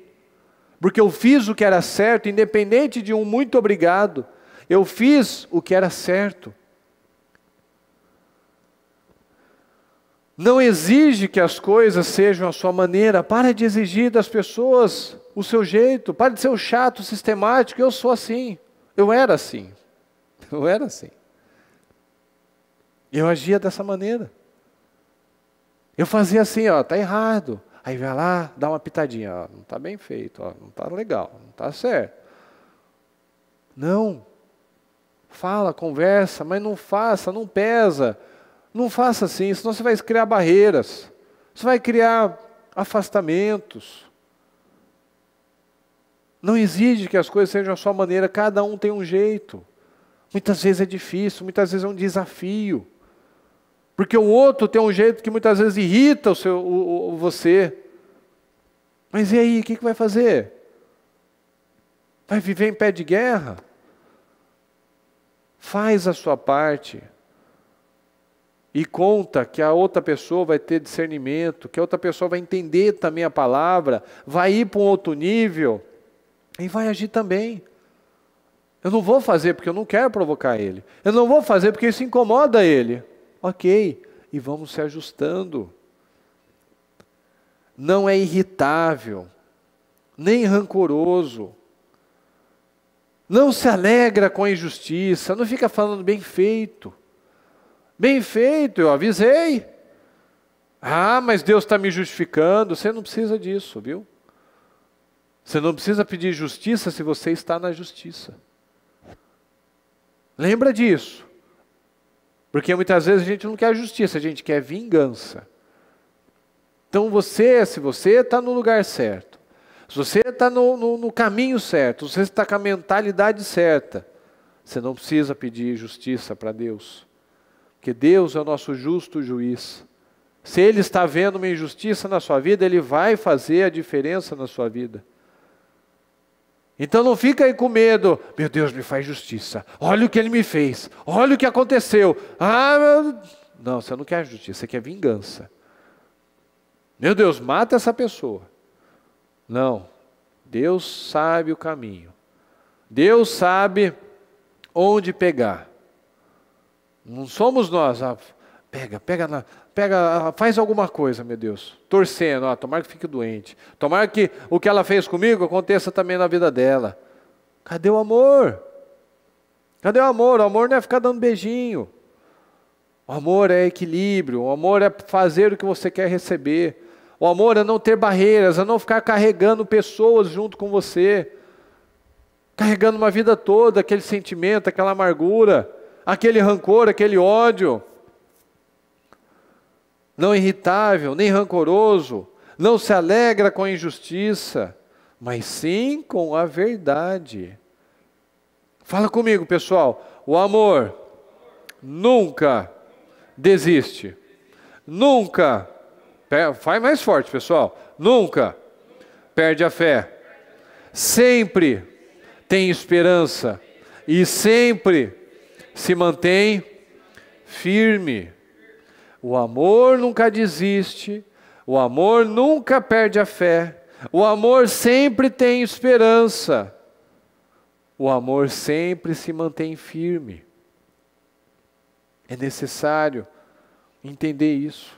porque eu fiz o que era certo, independente de um muito obrigado, eu fiz o que era certo. Não exige que as coisas sejam a sua maneira, para de exigir das pessoas o seu jeito, para de ser o chato, sistemático, eu sou assim, eu era assim, eu era assim. Eu agia dessa maneira. Eu fazia assim, ó, tá errado. Aí vai lá, dá uma pitadinha, ó, não está bem feito, ó, não está legal, não está certo. Não. Fala, conversa, mas não faça, não pesa. Não faça assim, senão você vai criar barreiras. Você vai criar afastamentos. Não exige que as coisas sejam a sua maneira, cada um tem um jeito. Muitas vezes é difícil, muitas vezes é um desafio. Porque o outro tem um jeito que muitas vezes irrita o seu, o, o, você. Mas e aí, o que, que vai fazer? Vai viver em pé de guerra? Faz a sua parte. E conta que a outra pessoa vai ter discernimento, que a outra pessoa vai entender também a palavra, vai ir para um outro nível e vai agir também. Eu não vou fazer porque eu não quero provocar ele. Eu não vou fazer porque isso incomoda ele. Ok, e vamos se ajustando. Não é irritável, nem rancoroso. Não se alegra com a injustiça, não fica falando bem feito. Bem feito, eu avisei. Ah, mas Deus está me justificando. Você não precisa disso, viu? Você não precisa pedir justiça se você está na justiça. Lembra disso. Porque muitas vezes a gente não quer justiça, a gente quer vingança. Então você, se você está no lugar certo, se você está no, no, no, caminho certo, se você está com a mentalidade certa, você não precisa pedir justiça para Deus. Porque Deus é o nosso justo juiz. Se Ele está vendo uma injustiça na sua vida, Ele vai fazer a diferença na sua vida. Então não fica aí com medo. Meu Deus, me faz justiça. Olha o que ele me fez. Olha o que aconteceu. Ah, meu... não, você não quer justiça, você quer vingança. Meu Deus, mata essa pessoa. Não. Deus sabe o caminho. Deus sabe onde pegar. Não somos nós. Ah, pega, pega na, pega, faz alguma coisa, meu Deus, torcendo, ó, tomara que fique doente, tomara que o que ela fez comigo aconteça também na vida dela. Cadê o amor? Cadê o amor? O amor não é ficar dando beijinho. O amor é equilíbrio, o amor é fazer o que você quer receber. O amor é não ter barreiras, é não ficar carregando pessoas junto com você. Carregando uma vida toda aquele sentimento, aquela amargura, aquele rancor, aquele ódio não irritável, nem rancoroso, não se alegra com a injustiça, mas sim com a verdade. Fala comigo, pessoal. O amor nunca desiste. Nunca. Faz mais forte, pessoal. Nunca perde a fé. Sempre tem esperança. E sempre se mantém firme. O amor nunca desiste, o amor nunca perde a fé, o amor sempre tem esperança, o amor sempre se mantém firme. É necessário entender isso,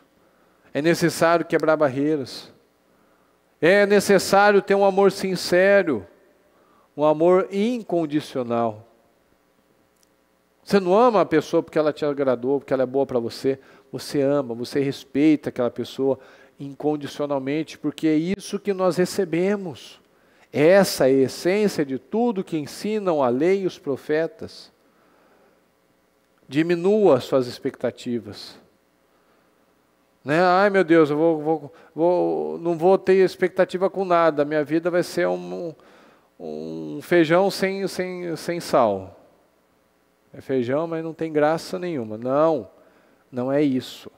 é necessário quebrar barreiras, é necessário ter um amor sincero, um amor incondicional. Você não ama a pessoa porque ela te agradou, porque ela é boa para você você ama, você respeita aquela pessoa incondicionalmente, porque é isso que nós recebemos. Essa é a essência de tudo que ensinam a lei e os profetas. Diminua suas expectativas. Né? Ai meu Deus, eu vou, vou, vou, não vou ter expectativa com nada, minha vida vai ser um, um feijão sem, sem, sem sal. É feijão, mas não tem graça nenhuma. Não. Não é isso.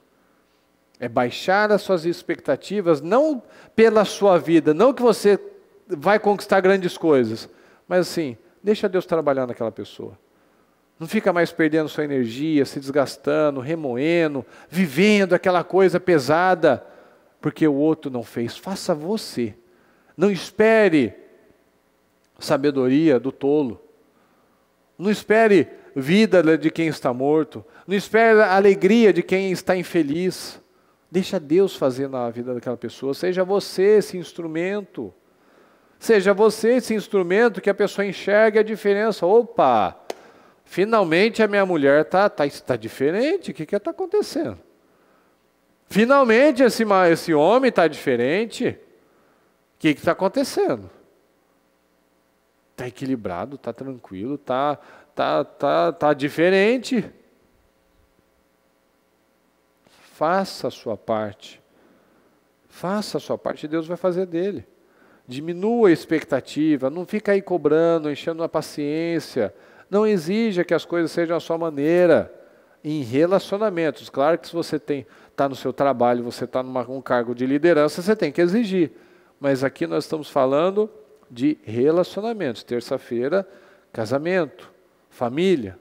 É baixar as suas expectativas, não pela sua vida, não que você vai conquistar grandes coisas, mas assim, deixa Deus trabalhar naquela pessoa. Não fica mais perdendo sua energia, se desgastando, remoendo, vivendo aquela coisa pesada, porque o outro não fez. Faça você. Não espere sabedoria do tolo. Não espere vida de quem está morto, não espera a alegria de quem está infeliz. Deixa Deus fazer na vida daquela pessoa, seja você esse instrumento. Seja você esse instrumento que a pessoa enxergue a diferença. Opa, finalmente a minha mulher está tá, tá diferente, o que está que tá acontecendo? Finalmente esse, esse homem está diferente, o que está acontecendo? Está equilibrado, está tranquilo, está tá, tá, tá diferente. Faça a sua parte. Faça a sua parte e Deus vai fazer dele. Diminua a expectativa, não fica aí cobrando, enchendo a paciência. Não exija que as coisas sejam a sua maneira. Em relacionamentos, claro que se você tem está no seu trabalho, você está num cargo de liderança, você tem que exigir. Mas aqui nós estamos falando de relacionamentos. Terça-feira, casamento família,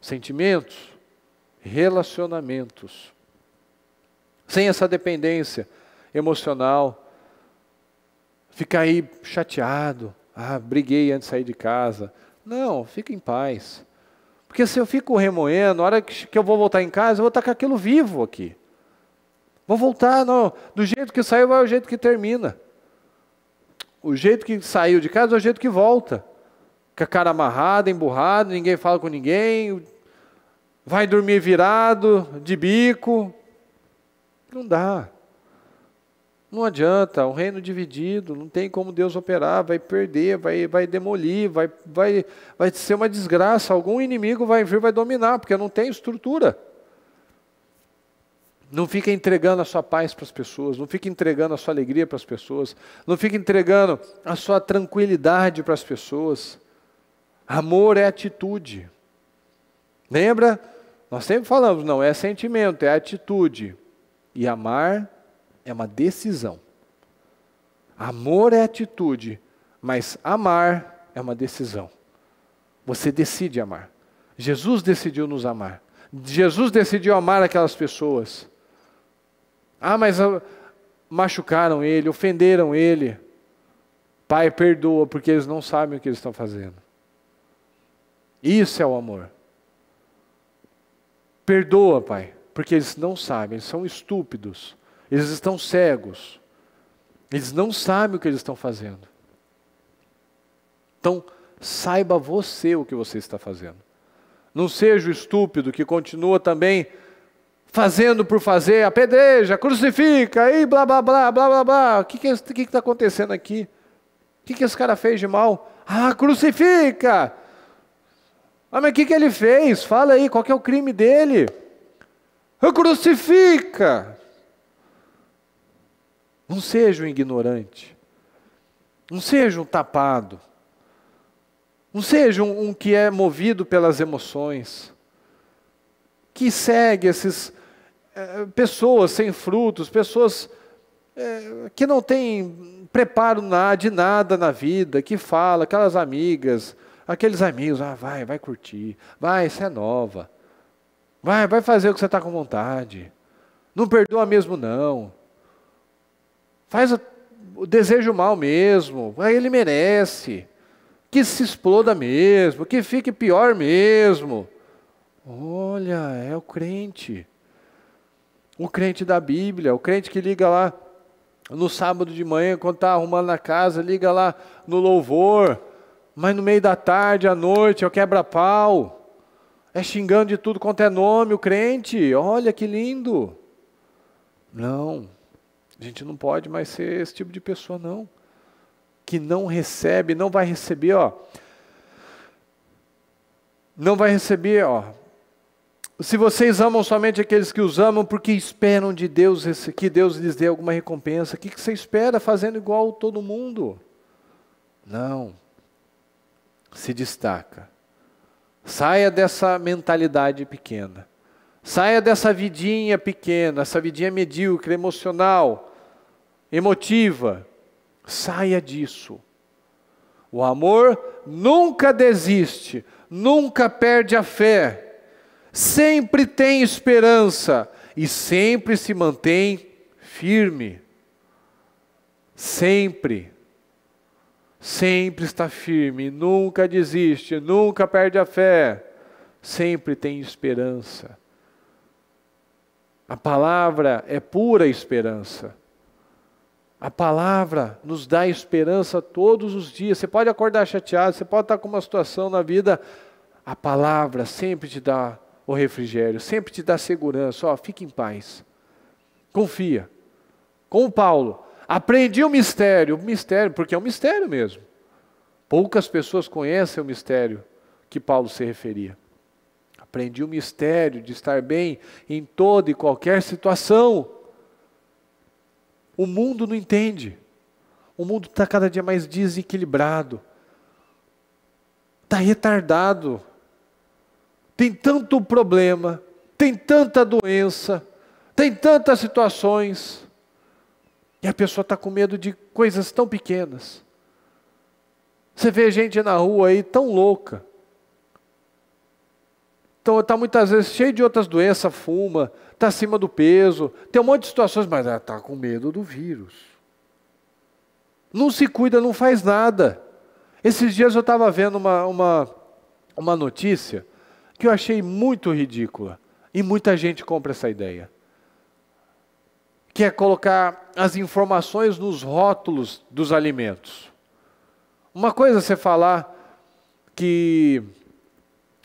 sentimentos, relacionamentos. Sem essa dependência emocional, ficar aí chateado, ah, briguei antes de sair de casa. Não, fica em paz. Porque se eu fico remoendo, A hora que eu vou voltar em casa, eu vou estar com aquilo vivo aqui. Vou voltar, não. Do jeito que saiu, vai o jeito que termina. O jeito que saiu de casa é o jeito que volta com a cara amarrada, emburrado, ninguém fala com ninguém, vai dormir virado, de bico. Não dá. Não adianta, o reino dividido, não tem como Deus operar, vai perder, vai, vai demolir, vai, vai, vai ser uma desgraça. Algum inimigo vai vir, vai dominar, porque não tem estrutura. Não fica entregando a sua paz para as pessoas, não fica entregando a sua alegria para as pessoas, não fica entregando a sua tranquilidade para as pessoas. Amor é atitude. Lembra? Nós sempre falamos, não é sentimento, é atitude. E amar é uma decisão. Amor é atitude, mas amar é uma decisão. Você decide amar. Jesus decidiu nos amar. Jesus decidiu amar aquelas pessoas. Ah, mas ah, machucaram ele, ofenderam ele. Pai, perdoa, porque eles não sabem o que eles estão fazendo. Isso é o amor. Perdoa, Pai, porque eles não sabem, eles são estúpidos, eles estão cegos, eles não sabem o que eles estão fazendo. Então, saiba você o que você está fazendo. Não seja o estúpido que continua também fazendo por fazer, apedreja, crucifica, e blá blá blá blá blá blá. O que está é que, que que tá acontecendo aqui? O que, que esse cara fez de mal? Ah, crucifica! Ah, mas o que, que ele fez? Fala aí, qual que é o crime dele? Crucifica! Não seja um ignorante. Não seja um tapado. Não seja um, um que é movido pelas emoções. Que segue essas é, eh, pessoas sem frutos, pessoas é, que não têm preparo na, de nada na vida, que fala, aquelas amigas, Aqueles amigos, ah, vai, vai curtir, vai, você é nova, vai, vai fazer o que você está com vontade, não perdoa mesmo não, faz o, o desejo mal mesmo, aí ele merece, que se exploda mesmo, que fique pior mesmo. Olha, é o crente, o crente da Bíblia, o crente que liga lá no sábado de manhã, quando está arrumando a casa, liga lá no louvor, mas no meio da tarde, à noite, é o quebra-pau. É xingando de tudo quanto é nome o crente. Olha que lindo. Não, a gente não pode mais ser esse tipo de pessoa, não. Que não recebe, não vai receber, ó. Não vai receber, ó. Se vocês amam somente aqueles que os amam, porque esperam de Deus que Deus lhes dê alguma recompensa? O que você espera fazendo igual todo mundo? Não, se destaca. Saia dessa mentalidade pequena. Saia dessa vidinha pequena, essa vidinha medíocre, emocional, emotiva. Saia disso. O amor nunca desiste, nunca perde a fé, sempre tem esperança e sempre se mantém firme. Sempre. Sempre está firme, nunca desiste, nunca perde a fé, sempre tem esperança. A palavra é pura esperança. A palavra nos dá esperança todos os dias. Você pode acordar chateado, você pode estar com uma situação na vida, a palavra sempre te dá o refrigério, sempre te dá segurança. Ó, fique em paz. Confia. Com Paulo, aprendi o mistério, o mistério, porque é um mistério mesmo. Poucas pessoas conhecem o mistério que Paulo se referia. Aprendi o mistério de estar bem em toda e qualquer situação. O mundo não entende. O mundo está cada dia mais desequilibrado. Está retardado. Tem tanto problema, tem tanta doença, tem tantas situações. E a pessoa está com medo de coisas tão pequenas. Você vê gente na rua aí tão louca. Então está muitas vezes cheio de outras doenças, fuma, está acima do peso, tem um monte de situações, mas está ah, com medo do vírus. Não se cuida, não faz nada. Esses dias eu estava vendo uma, uma, uma notícia que eu achei muito ridícula. E muita gente compra essa ideia. Que é colocar as informações nos rótulos dos alimentos. Uma coisa é você falar que,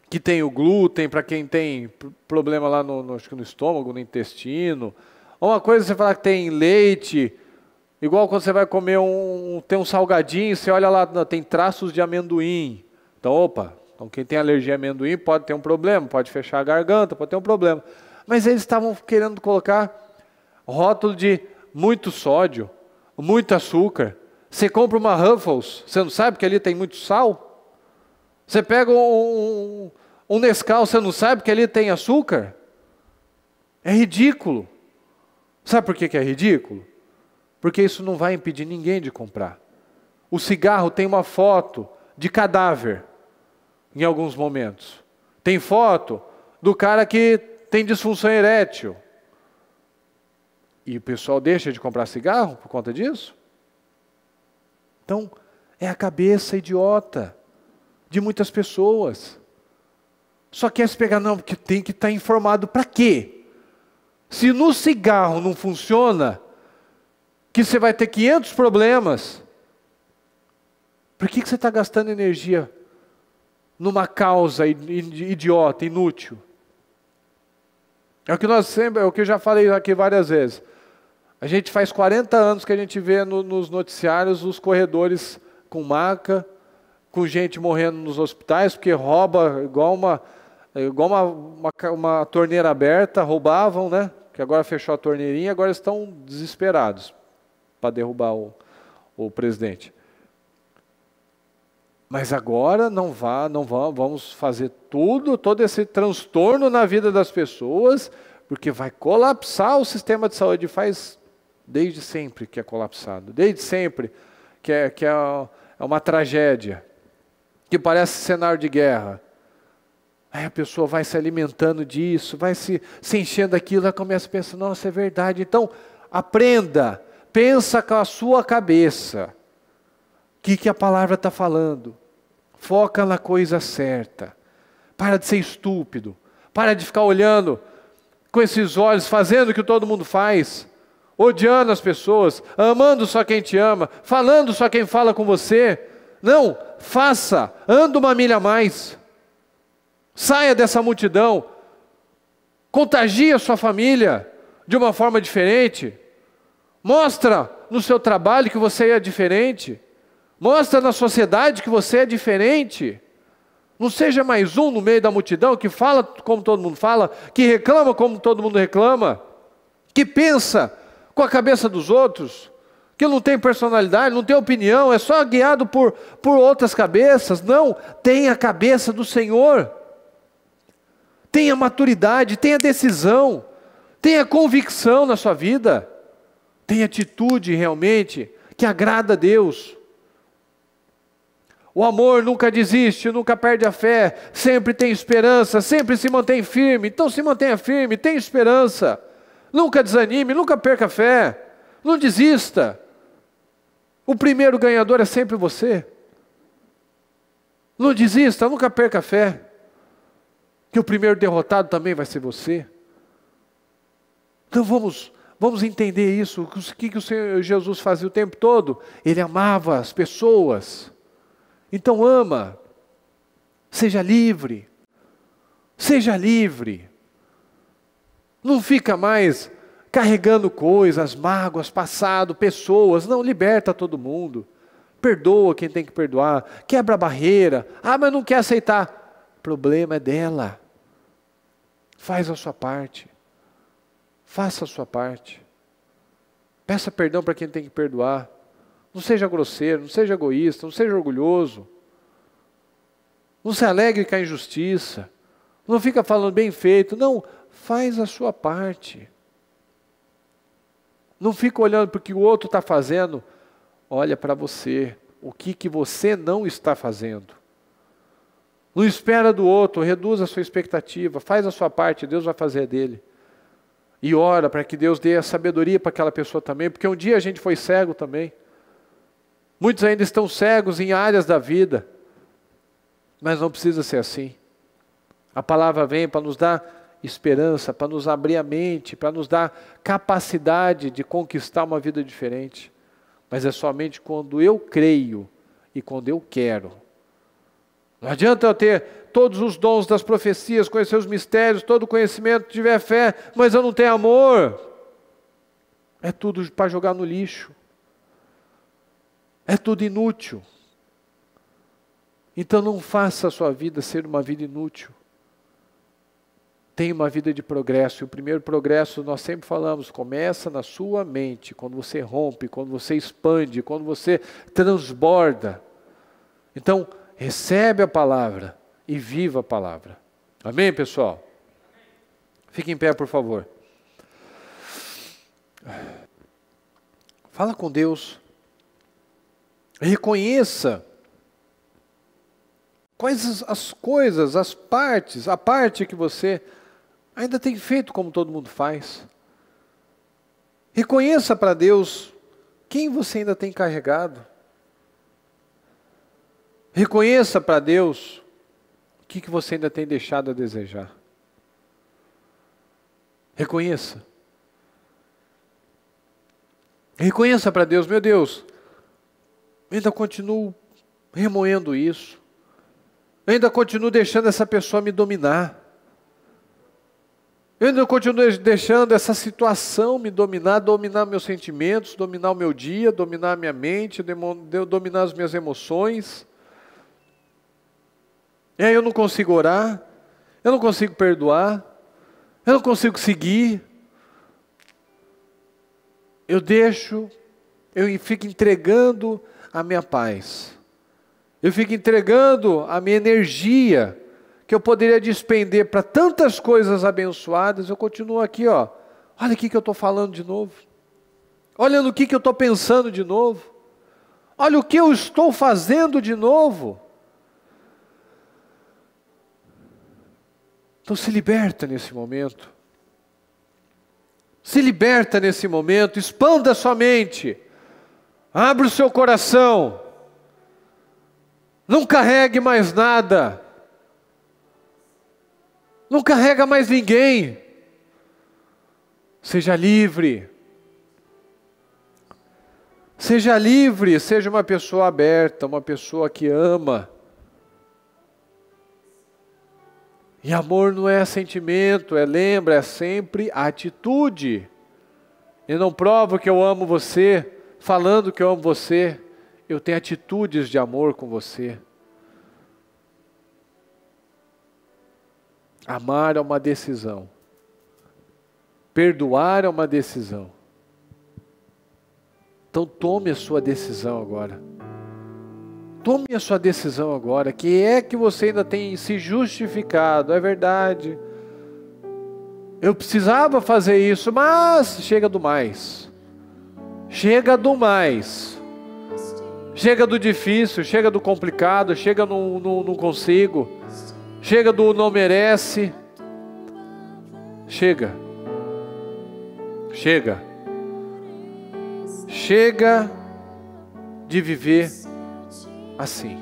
que tem o glúten, para quem tem problema lá no, no, no estômago, no intestino. Uma coisa é você falar que tem leite, igual quando você vai comer um. tem um salgadinho, você olha lá, tem traços de amendoim. Então, opa, então quem tem alergia a amendoim pode ter um problema, pode fechar a garganta, pode ter um problema. Mas eles estavam querendo colocar rótulo de muito sódio, muito açúcar. Você compra uma Ruffles, você não sabe que ali tem muito sal? Você pega um, um, Nescau, você não sabe que ali tem açúcar? É ridículo. Sabe por que é ridículo? Porque isso não vai impedir ninguém de comprar. O cigarro tem uma foto de cadáver em alguns momentos. Tem foto do cara que tem disfunção erétil. E o pessoal deixa de comprar cigarro por conta disso? Então, é a cabeça idiota de muitas pessoas. Só quer se pegar, não, porque tem que estar tá informado para quê? Se no cigarro não funciona, que você vai ter 500 problemas, por que, que você está gastando energia numa causa idiota, inútil? É o que nós sempre, é o que eu já falei aqui várias vezes. A gente faz 40 anos que a gente vê no, nos noticiários os corredores com maca, com gente morrendo nos hospitais, porque rouba igual uma, igual uma, uma, uma torneira aberta, roubavam, né? Que agora fechou a torneirinha, agora estão desesperados para derrubar o, o presidente. Mas agora não vá, não vá, vamos fazer tudo, todo esse transtorno na vida das pessoas, porque vai colapsar o sistema de saúde. Faz Desde sempre que é colapsado, desde sempre que é, que é, é, uma tragédia, que parece cenário de guerra. Aí a pessoa vai se alimentando disso, vai se, se enchendo daquilo, ela começa a pensar, nossa, é verdade. Então, aprenda, pensa com a sua cabeça. O que, que a palavra está falando? Foca na coisa certa. Para de ser estúpido. Para de ficar olhando com esses olhos, fazendo o que todo mundo faz odiando as pessoas, amando só quem te ama, falando só quem fala com você. Não, faça, anda uma milha a mais. Saia dessa multidão. Contagie a sua família de uma forma diferente. Mostra no seu trabalho que você é diferente. Mostra na sociedade que você é diferente. Não seja mais um no meio da multidão que fala como todo mundo fala, que reclama como todo mundo reclama, que pensa com a cabeça dos outros, que não tem personalidade, não tem opinião, é só guiado por, por outras cabeças. Não, tem a cabeça do Senhor. Tenha maturidade, tenha decisão, tenha convicção na sua vida, tenha atitude realmente que agrada a Deus. O amor nunca desiste, nunca perde a fé, sempre tem esperança, sempre se mantém firme. Então se mantenha firme, tenha esperança. Nunca desanime, nunca perca a fé, não desista. O primeiro ganhador é sempre você. Não desista, nunca perca a fé. Que o primeiro derrotado também vai ser você. Então vamos, vamos entender isso. O que, que o Senhor Jesus fazia o tempo todo? Ele amava as pessoas. Então ama. Seja livre. Seja livre. Não fica mais carregando coisas, mágoas, passado, pessoas. Não, liberta todo mundo. Perdoa quem tem que perdoar. Quebra a barreira. Ah, mas não quer aceitar. O problema é dela. Faz a sua parte. Faça a sua parte. Peça perdão para quem tem que perdoar. Não seja grosseiro, não seja egoísta, não seja orgulhoso. Não se alegre com a injustiça. Não fica falando bem feito. Não, Faz a sua parte. Não fica olhando para o que o outro está fazendo. Olha para você. O que, que você não está fazendo. Não espera do outro, reduz a sua expectativa, faz a sua parte, Deus vai fazer a dele. E ora para que Deus dê a sabedoria para aquela pessoa também, porque um dia a gente foi cego também. Muitos ainda estão cegos em áreas da vida, mas não precisa ser assim. A palavra vem para nos dar esperança, para nos abrir a mente, para nos dar capacidade de conquistar uma vida diferente. Mas é somente quando eu creio e quando eu quero. Não adianta eu ter todos os dons das profecias, conhecer os mistérios, todo o conhecimento, tiver fé, mas eu não tenho amor. É tudo para jogar no lixo. É tudo inútil. Então não faça a sua vida ser uma vida inútil tem uma vida de progresso. E o primeiro progresso, nós sempre falamos, começa na sua mente, quando você rompe, quando você expande, quando você transborda. Então, recebe a palavra e viva a palavra. Amém, pessoal? Fique em pé, por favor. Fala com Deus. Reconheça quais as coisas, as partes, a parte que você Ainda tem feito como todo mundo faz. Reconheça para Deus quem você ainda tem carregado. Reconheça para Deus o que, que você ainda tem deixado a desejar. Reconheça. Reconheça para Deus, meu Deus, ainda continuo remoendo isso, ainda continuo deixando essa pessoa me dominar. Eu ainda continuo deixando essa situação me dominar, dominar meus sentimentos, dominar o meu dia, dominar a minha mente, dominar as minhas emoções. E aí eu não consigo orar, eu não consigo perdoar, eu não consigo seguir. Eu deixo, eu fico entregando a minha paz, eu fico entregando a minha energia que eu poderia despender para tantas coisas abençoadas, eu continuo aqui, ó. Olha o que eu estou falando de novo. Olha no que, que eu estou pensando de novo. Olha o que eu estou fazendo de novo. Então se liberta nesse momento. Se liberta nesse momento, expanda sua mente. Abra o seu coração. Não carregue mais nada. Não carrega mais ninguém. Seja livre. Seja livre, seja uma pessoa aberta, uma pessoa que ama. E amor não é sentimento, é lembra, é sempre atitude. Eu não provo que eu amo você falando que eu amo você. Eu tenho atitudes de amor com você. Amar é uma decisão. Perdoar é uma decisão. Então tome a sua decisão agora. Tome a sua decisão agora. Que é que você ainda tem se justificado? É verdade. Eu precisava fazer isso, mas chega do mais. Chega do mais. Chega do difícil, chega do complicado, chega no, no, no consigo. Chega do não merece. Chega. Chega. Chega de viver assim.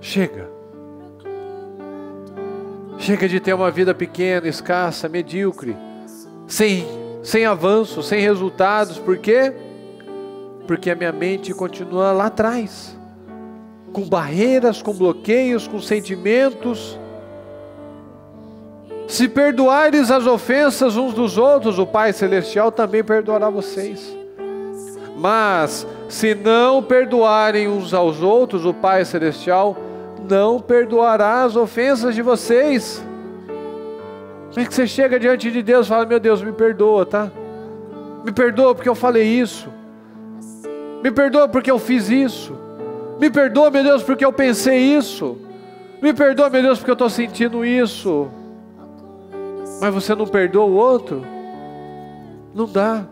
Chega. Chega de ter uma vida pequena, escassa, medíocre, sem, sem avanço, sem resultados. Por quê? Porque a minha mente continua lá atrás com barreiras, com bloqueios, com sentimentos. Se perdoares as ofensas uns dos outros, o Pai Celestial também perdoará vocês. Mas se não perdoarem uns aos outros, o Pai Celestial não perdoará as ofensas de vocês. Como é que você chega diante de Deus e fala: Meu Deus, me perdoa, tá? Me perdoa porque eu falei isso. Me perdoa porque eu fiz isso. Me perdoa, meu Deus, porque eu pensei isso. Me perdoa, meu Deus, porque eu estou sentindo isso. Mas você não perdoa o outro? Não dá.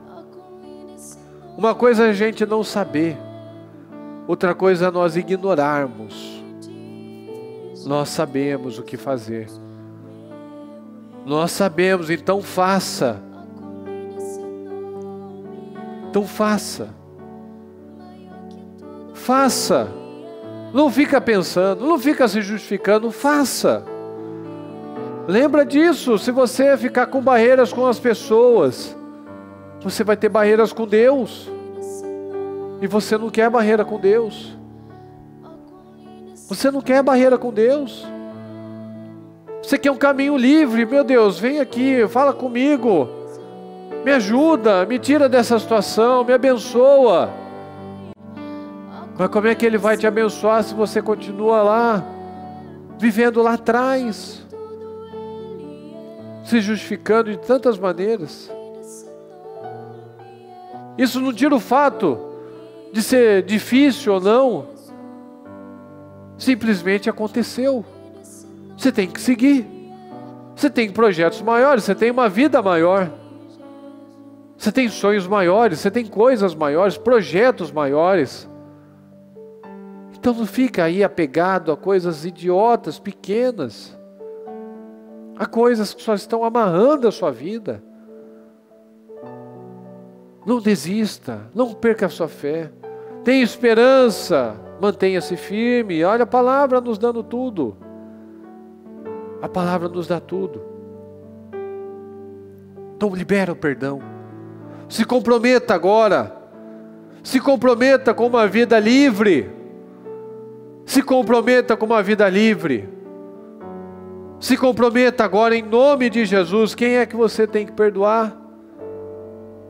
Uma coisa é a gente não saber, outra coisa é nós ignorarmos. Nós sabemos o que fazer. Nós sabemos, então faça. Então faça. Faça. Não fica pensando, não fica se justificando, faça. Lembra disso, se você ficar com barreiras com as pessoas, você vai ter barreiras com Deus. E você não quer barreira com Deus. Você não quer barreira com Deus. Você quer um caminho livre, meu Deus, vem aqui, fala comigo, me ajuda, me tira dessa situação, me abençoa. Mas como é que Ele vai te abençoar se você continua lá, vivendo lá atrás, se justificando de tantas maneiras? Isso não tira o fato de ser difícil ou não, simplesmente aconteceu. Você tem que seguir. Você tem projetos maiores, você tem uma vida maior. Você tem sonhos maiores, você tem coisas maiores, projetos maiores. Então não fica aí apegado a coisas idiotas, pequenas, a coisas que só estão amarrando a sua vida. Não desista, não perca a sua fé. Tenha esperança, mantenha-se firme. Olha a palavra nos dando tudo. A palavra nos dá tudo. Então libera o perdão. Se comprometa agora. Se comprometa com uma vida livre se comprometa com uma vida livre. Se comprometa agora em nome de Jesus. Quem é que você tem que perdoar?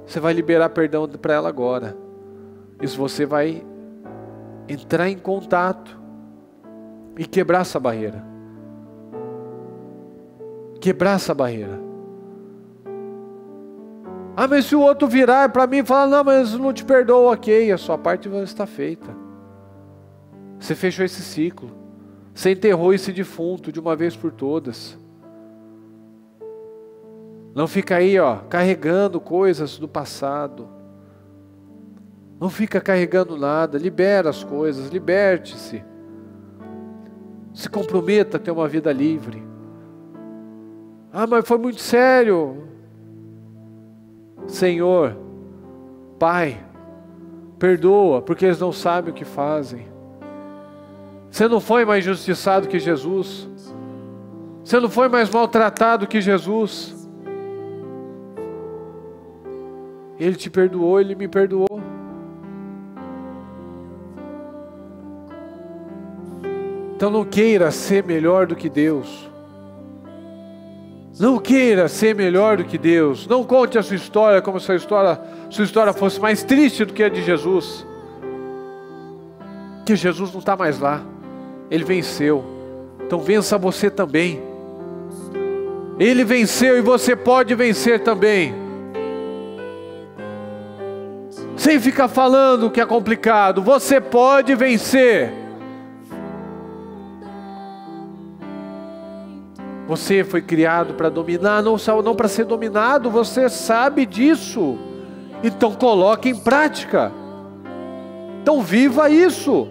Você vai liberar perdão para ela agora. Isso você vai entrar em contato e quebrar essa barreira. Quebrar essa barreira. Ah, mas se o outro virar para mim e falar, não, mas não te perdoo, ok, a sua parte está feita. Você fechou esse ciclo. Você enterrou esse defunto de uma vez por todas. Não fica aí, ó, carregando coisas do passado. Não fica carregando nada. Libera as coisas, liberte-se. Se comprometa a ter uma vida livre. Ah, mas foi muito sério. Senhor, Pai, perdoa, porque eles não sabem o que fazem. Você não foi mais injustiçado que Jesus. Você não foi mais maltratado que Jesus. Ele te perdoou, ele me perdoou. Então não queira ser melhor do que Deus. Não queira ser melhor do que Deus. Não conte a sua história como se a história, sua história fosse mais triste do que a de Jesus. Que Jesus não está mais lá. Ele venceu. Então vença você também. Ele venceu e você pode vencer também. Sem ficar falando que é complicado, você pode vencer. Você foi criado para dominar, não, não para ser dominado, você sabe disso. Então coloque em prática. Então viva isso.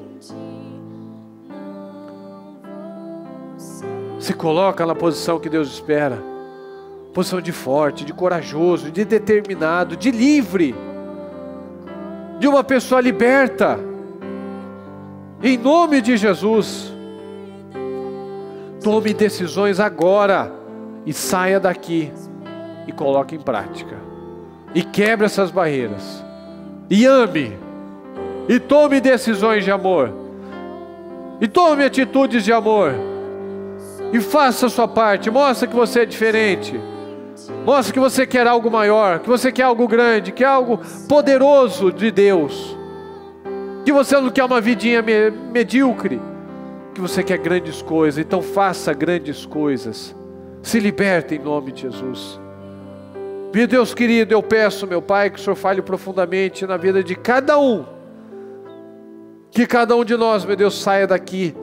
se coloca na posição que Deus espera. Posição de forte, de corajoso, de determinado, de livre. De uma pessoa liberta. Em nome de Jesus. Tome decisões agora e saia daqui e coloque em prática. E quebre essas barreiras. E ame. E tome decisões de amor. E tome atitudes de amor. E faça a sua parte, mostra que você é diferente. Mostra que você quer algo maior, que você quer algo grande, que é algo poderoso de Deus. Que você não quer uma vidinha me medíocre, que você quer grandes coisas. Então faça grandes coisas. Se liberta em nome de Jesus. Meu Deus querido, eu peço, meu Pai, que o Senhor fale profundamente na vida de cada um. Que cada um de nós, meu Deus, saia daqui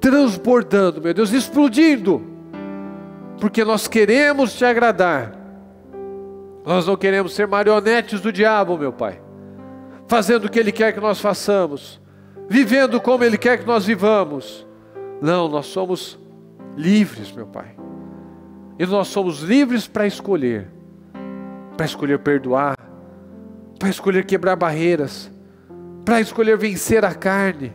transbordando, meu Deus, explodindo, porque nós queremos te agradar, nós não queremos ser marionetes do diabo, meu Pai, fazendo o que Ele quer que nós façamos, vivendo como Ele quer que nós vivamos, não, nós somos livres, meu Pai, e nós somos livres para escolher, para escolher perdoar, para escolher quebrar barreiras, para escolher vencer a carne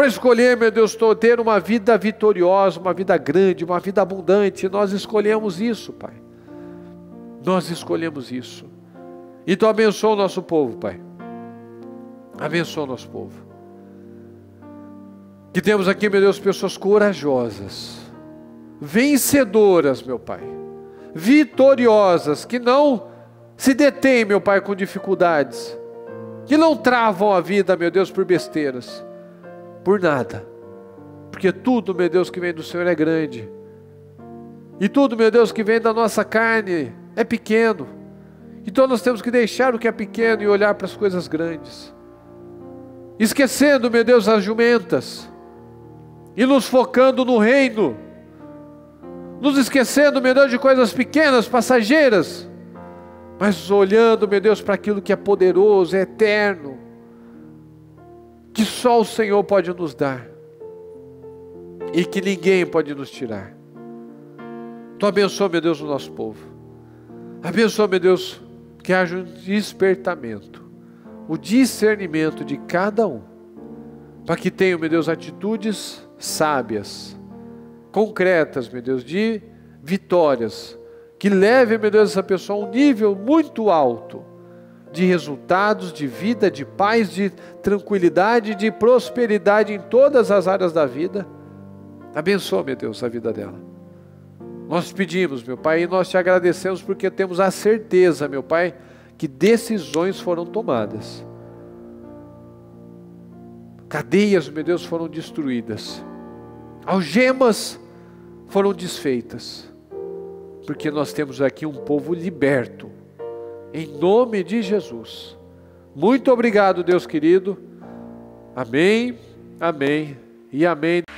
para escolher, meu Deus, ter uma vida vitoriosa, uma vida grande, uma vida abundante. Nós escolhemos isso, Pai. Nós escolhemos isso. Então abençoa o nosso povo, Pai. Abençoa o nosso povo. Que temos aqui, meu Deus, pessoas corajosas, vencedoras, meu Pai, vitoriosas, que não se detêm, meu Pai, com dificuldades, que não travam a vida, meu Deus, por besteiras por nada. Porque tudo, meu Deus, que vem do Senhor é grande. E tudo, meu Deus, que vem da nossa carne é pequeno. Então nós temos que deixar o que é pequeno e olhar para as coisas grandes. Esquecendo, meu Deus, as jumentas. E nos focando no reino. Nos esquecendo, meu Deus, de coisas pequenas, passageiras. Mas olhando, meu Deus, para aquilo que é poderoso, é eterno que só o Senhor pode nos dar e que ninguém pode nos tirar. Tu então abençoa, meu Deus, o nosso povo. Abençoa, meu Deus, que haja um despertamento, o discernimento de cada um, para que tenha, meu Deus, atitudes sábias, concretas, meu Deus, de vitórias, que leve, meu Deus, essa pessoa a um nível muito alto de resultados, de vida, de paz, de tranquilidade, de prosperidade em todas as áreas da vida. Abençoa, meu Deus, a vida dela. Nós pedimos, meu Pai, e nós te agradecemos porque temos a certeza, meu Pai, que decisões foram tomadas. Cadeias, meu Deus, foram destruídas. Algemas foram desfeitas. Porque nós temos aqui um povo liberto em nome de Jesus. Muito obrigado, Deus querido. Amém, amém e amém.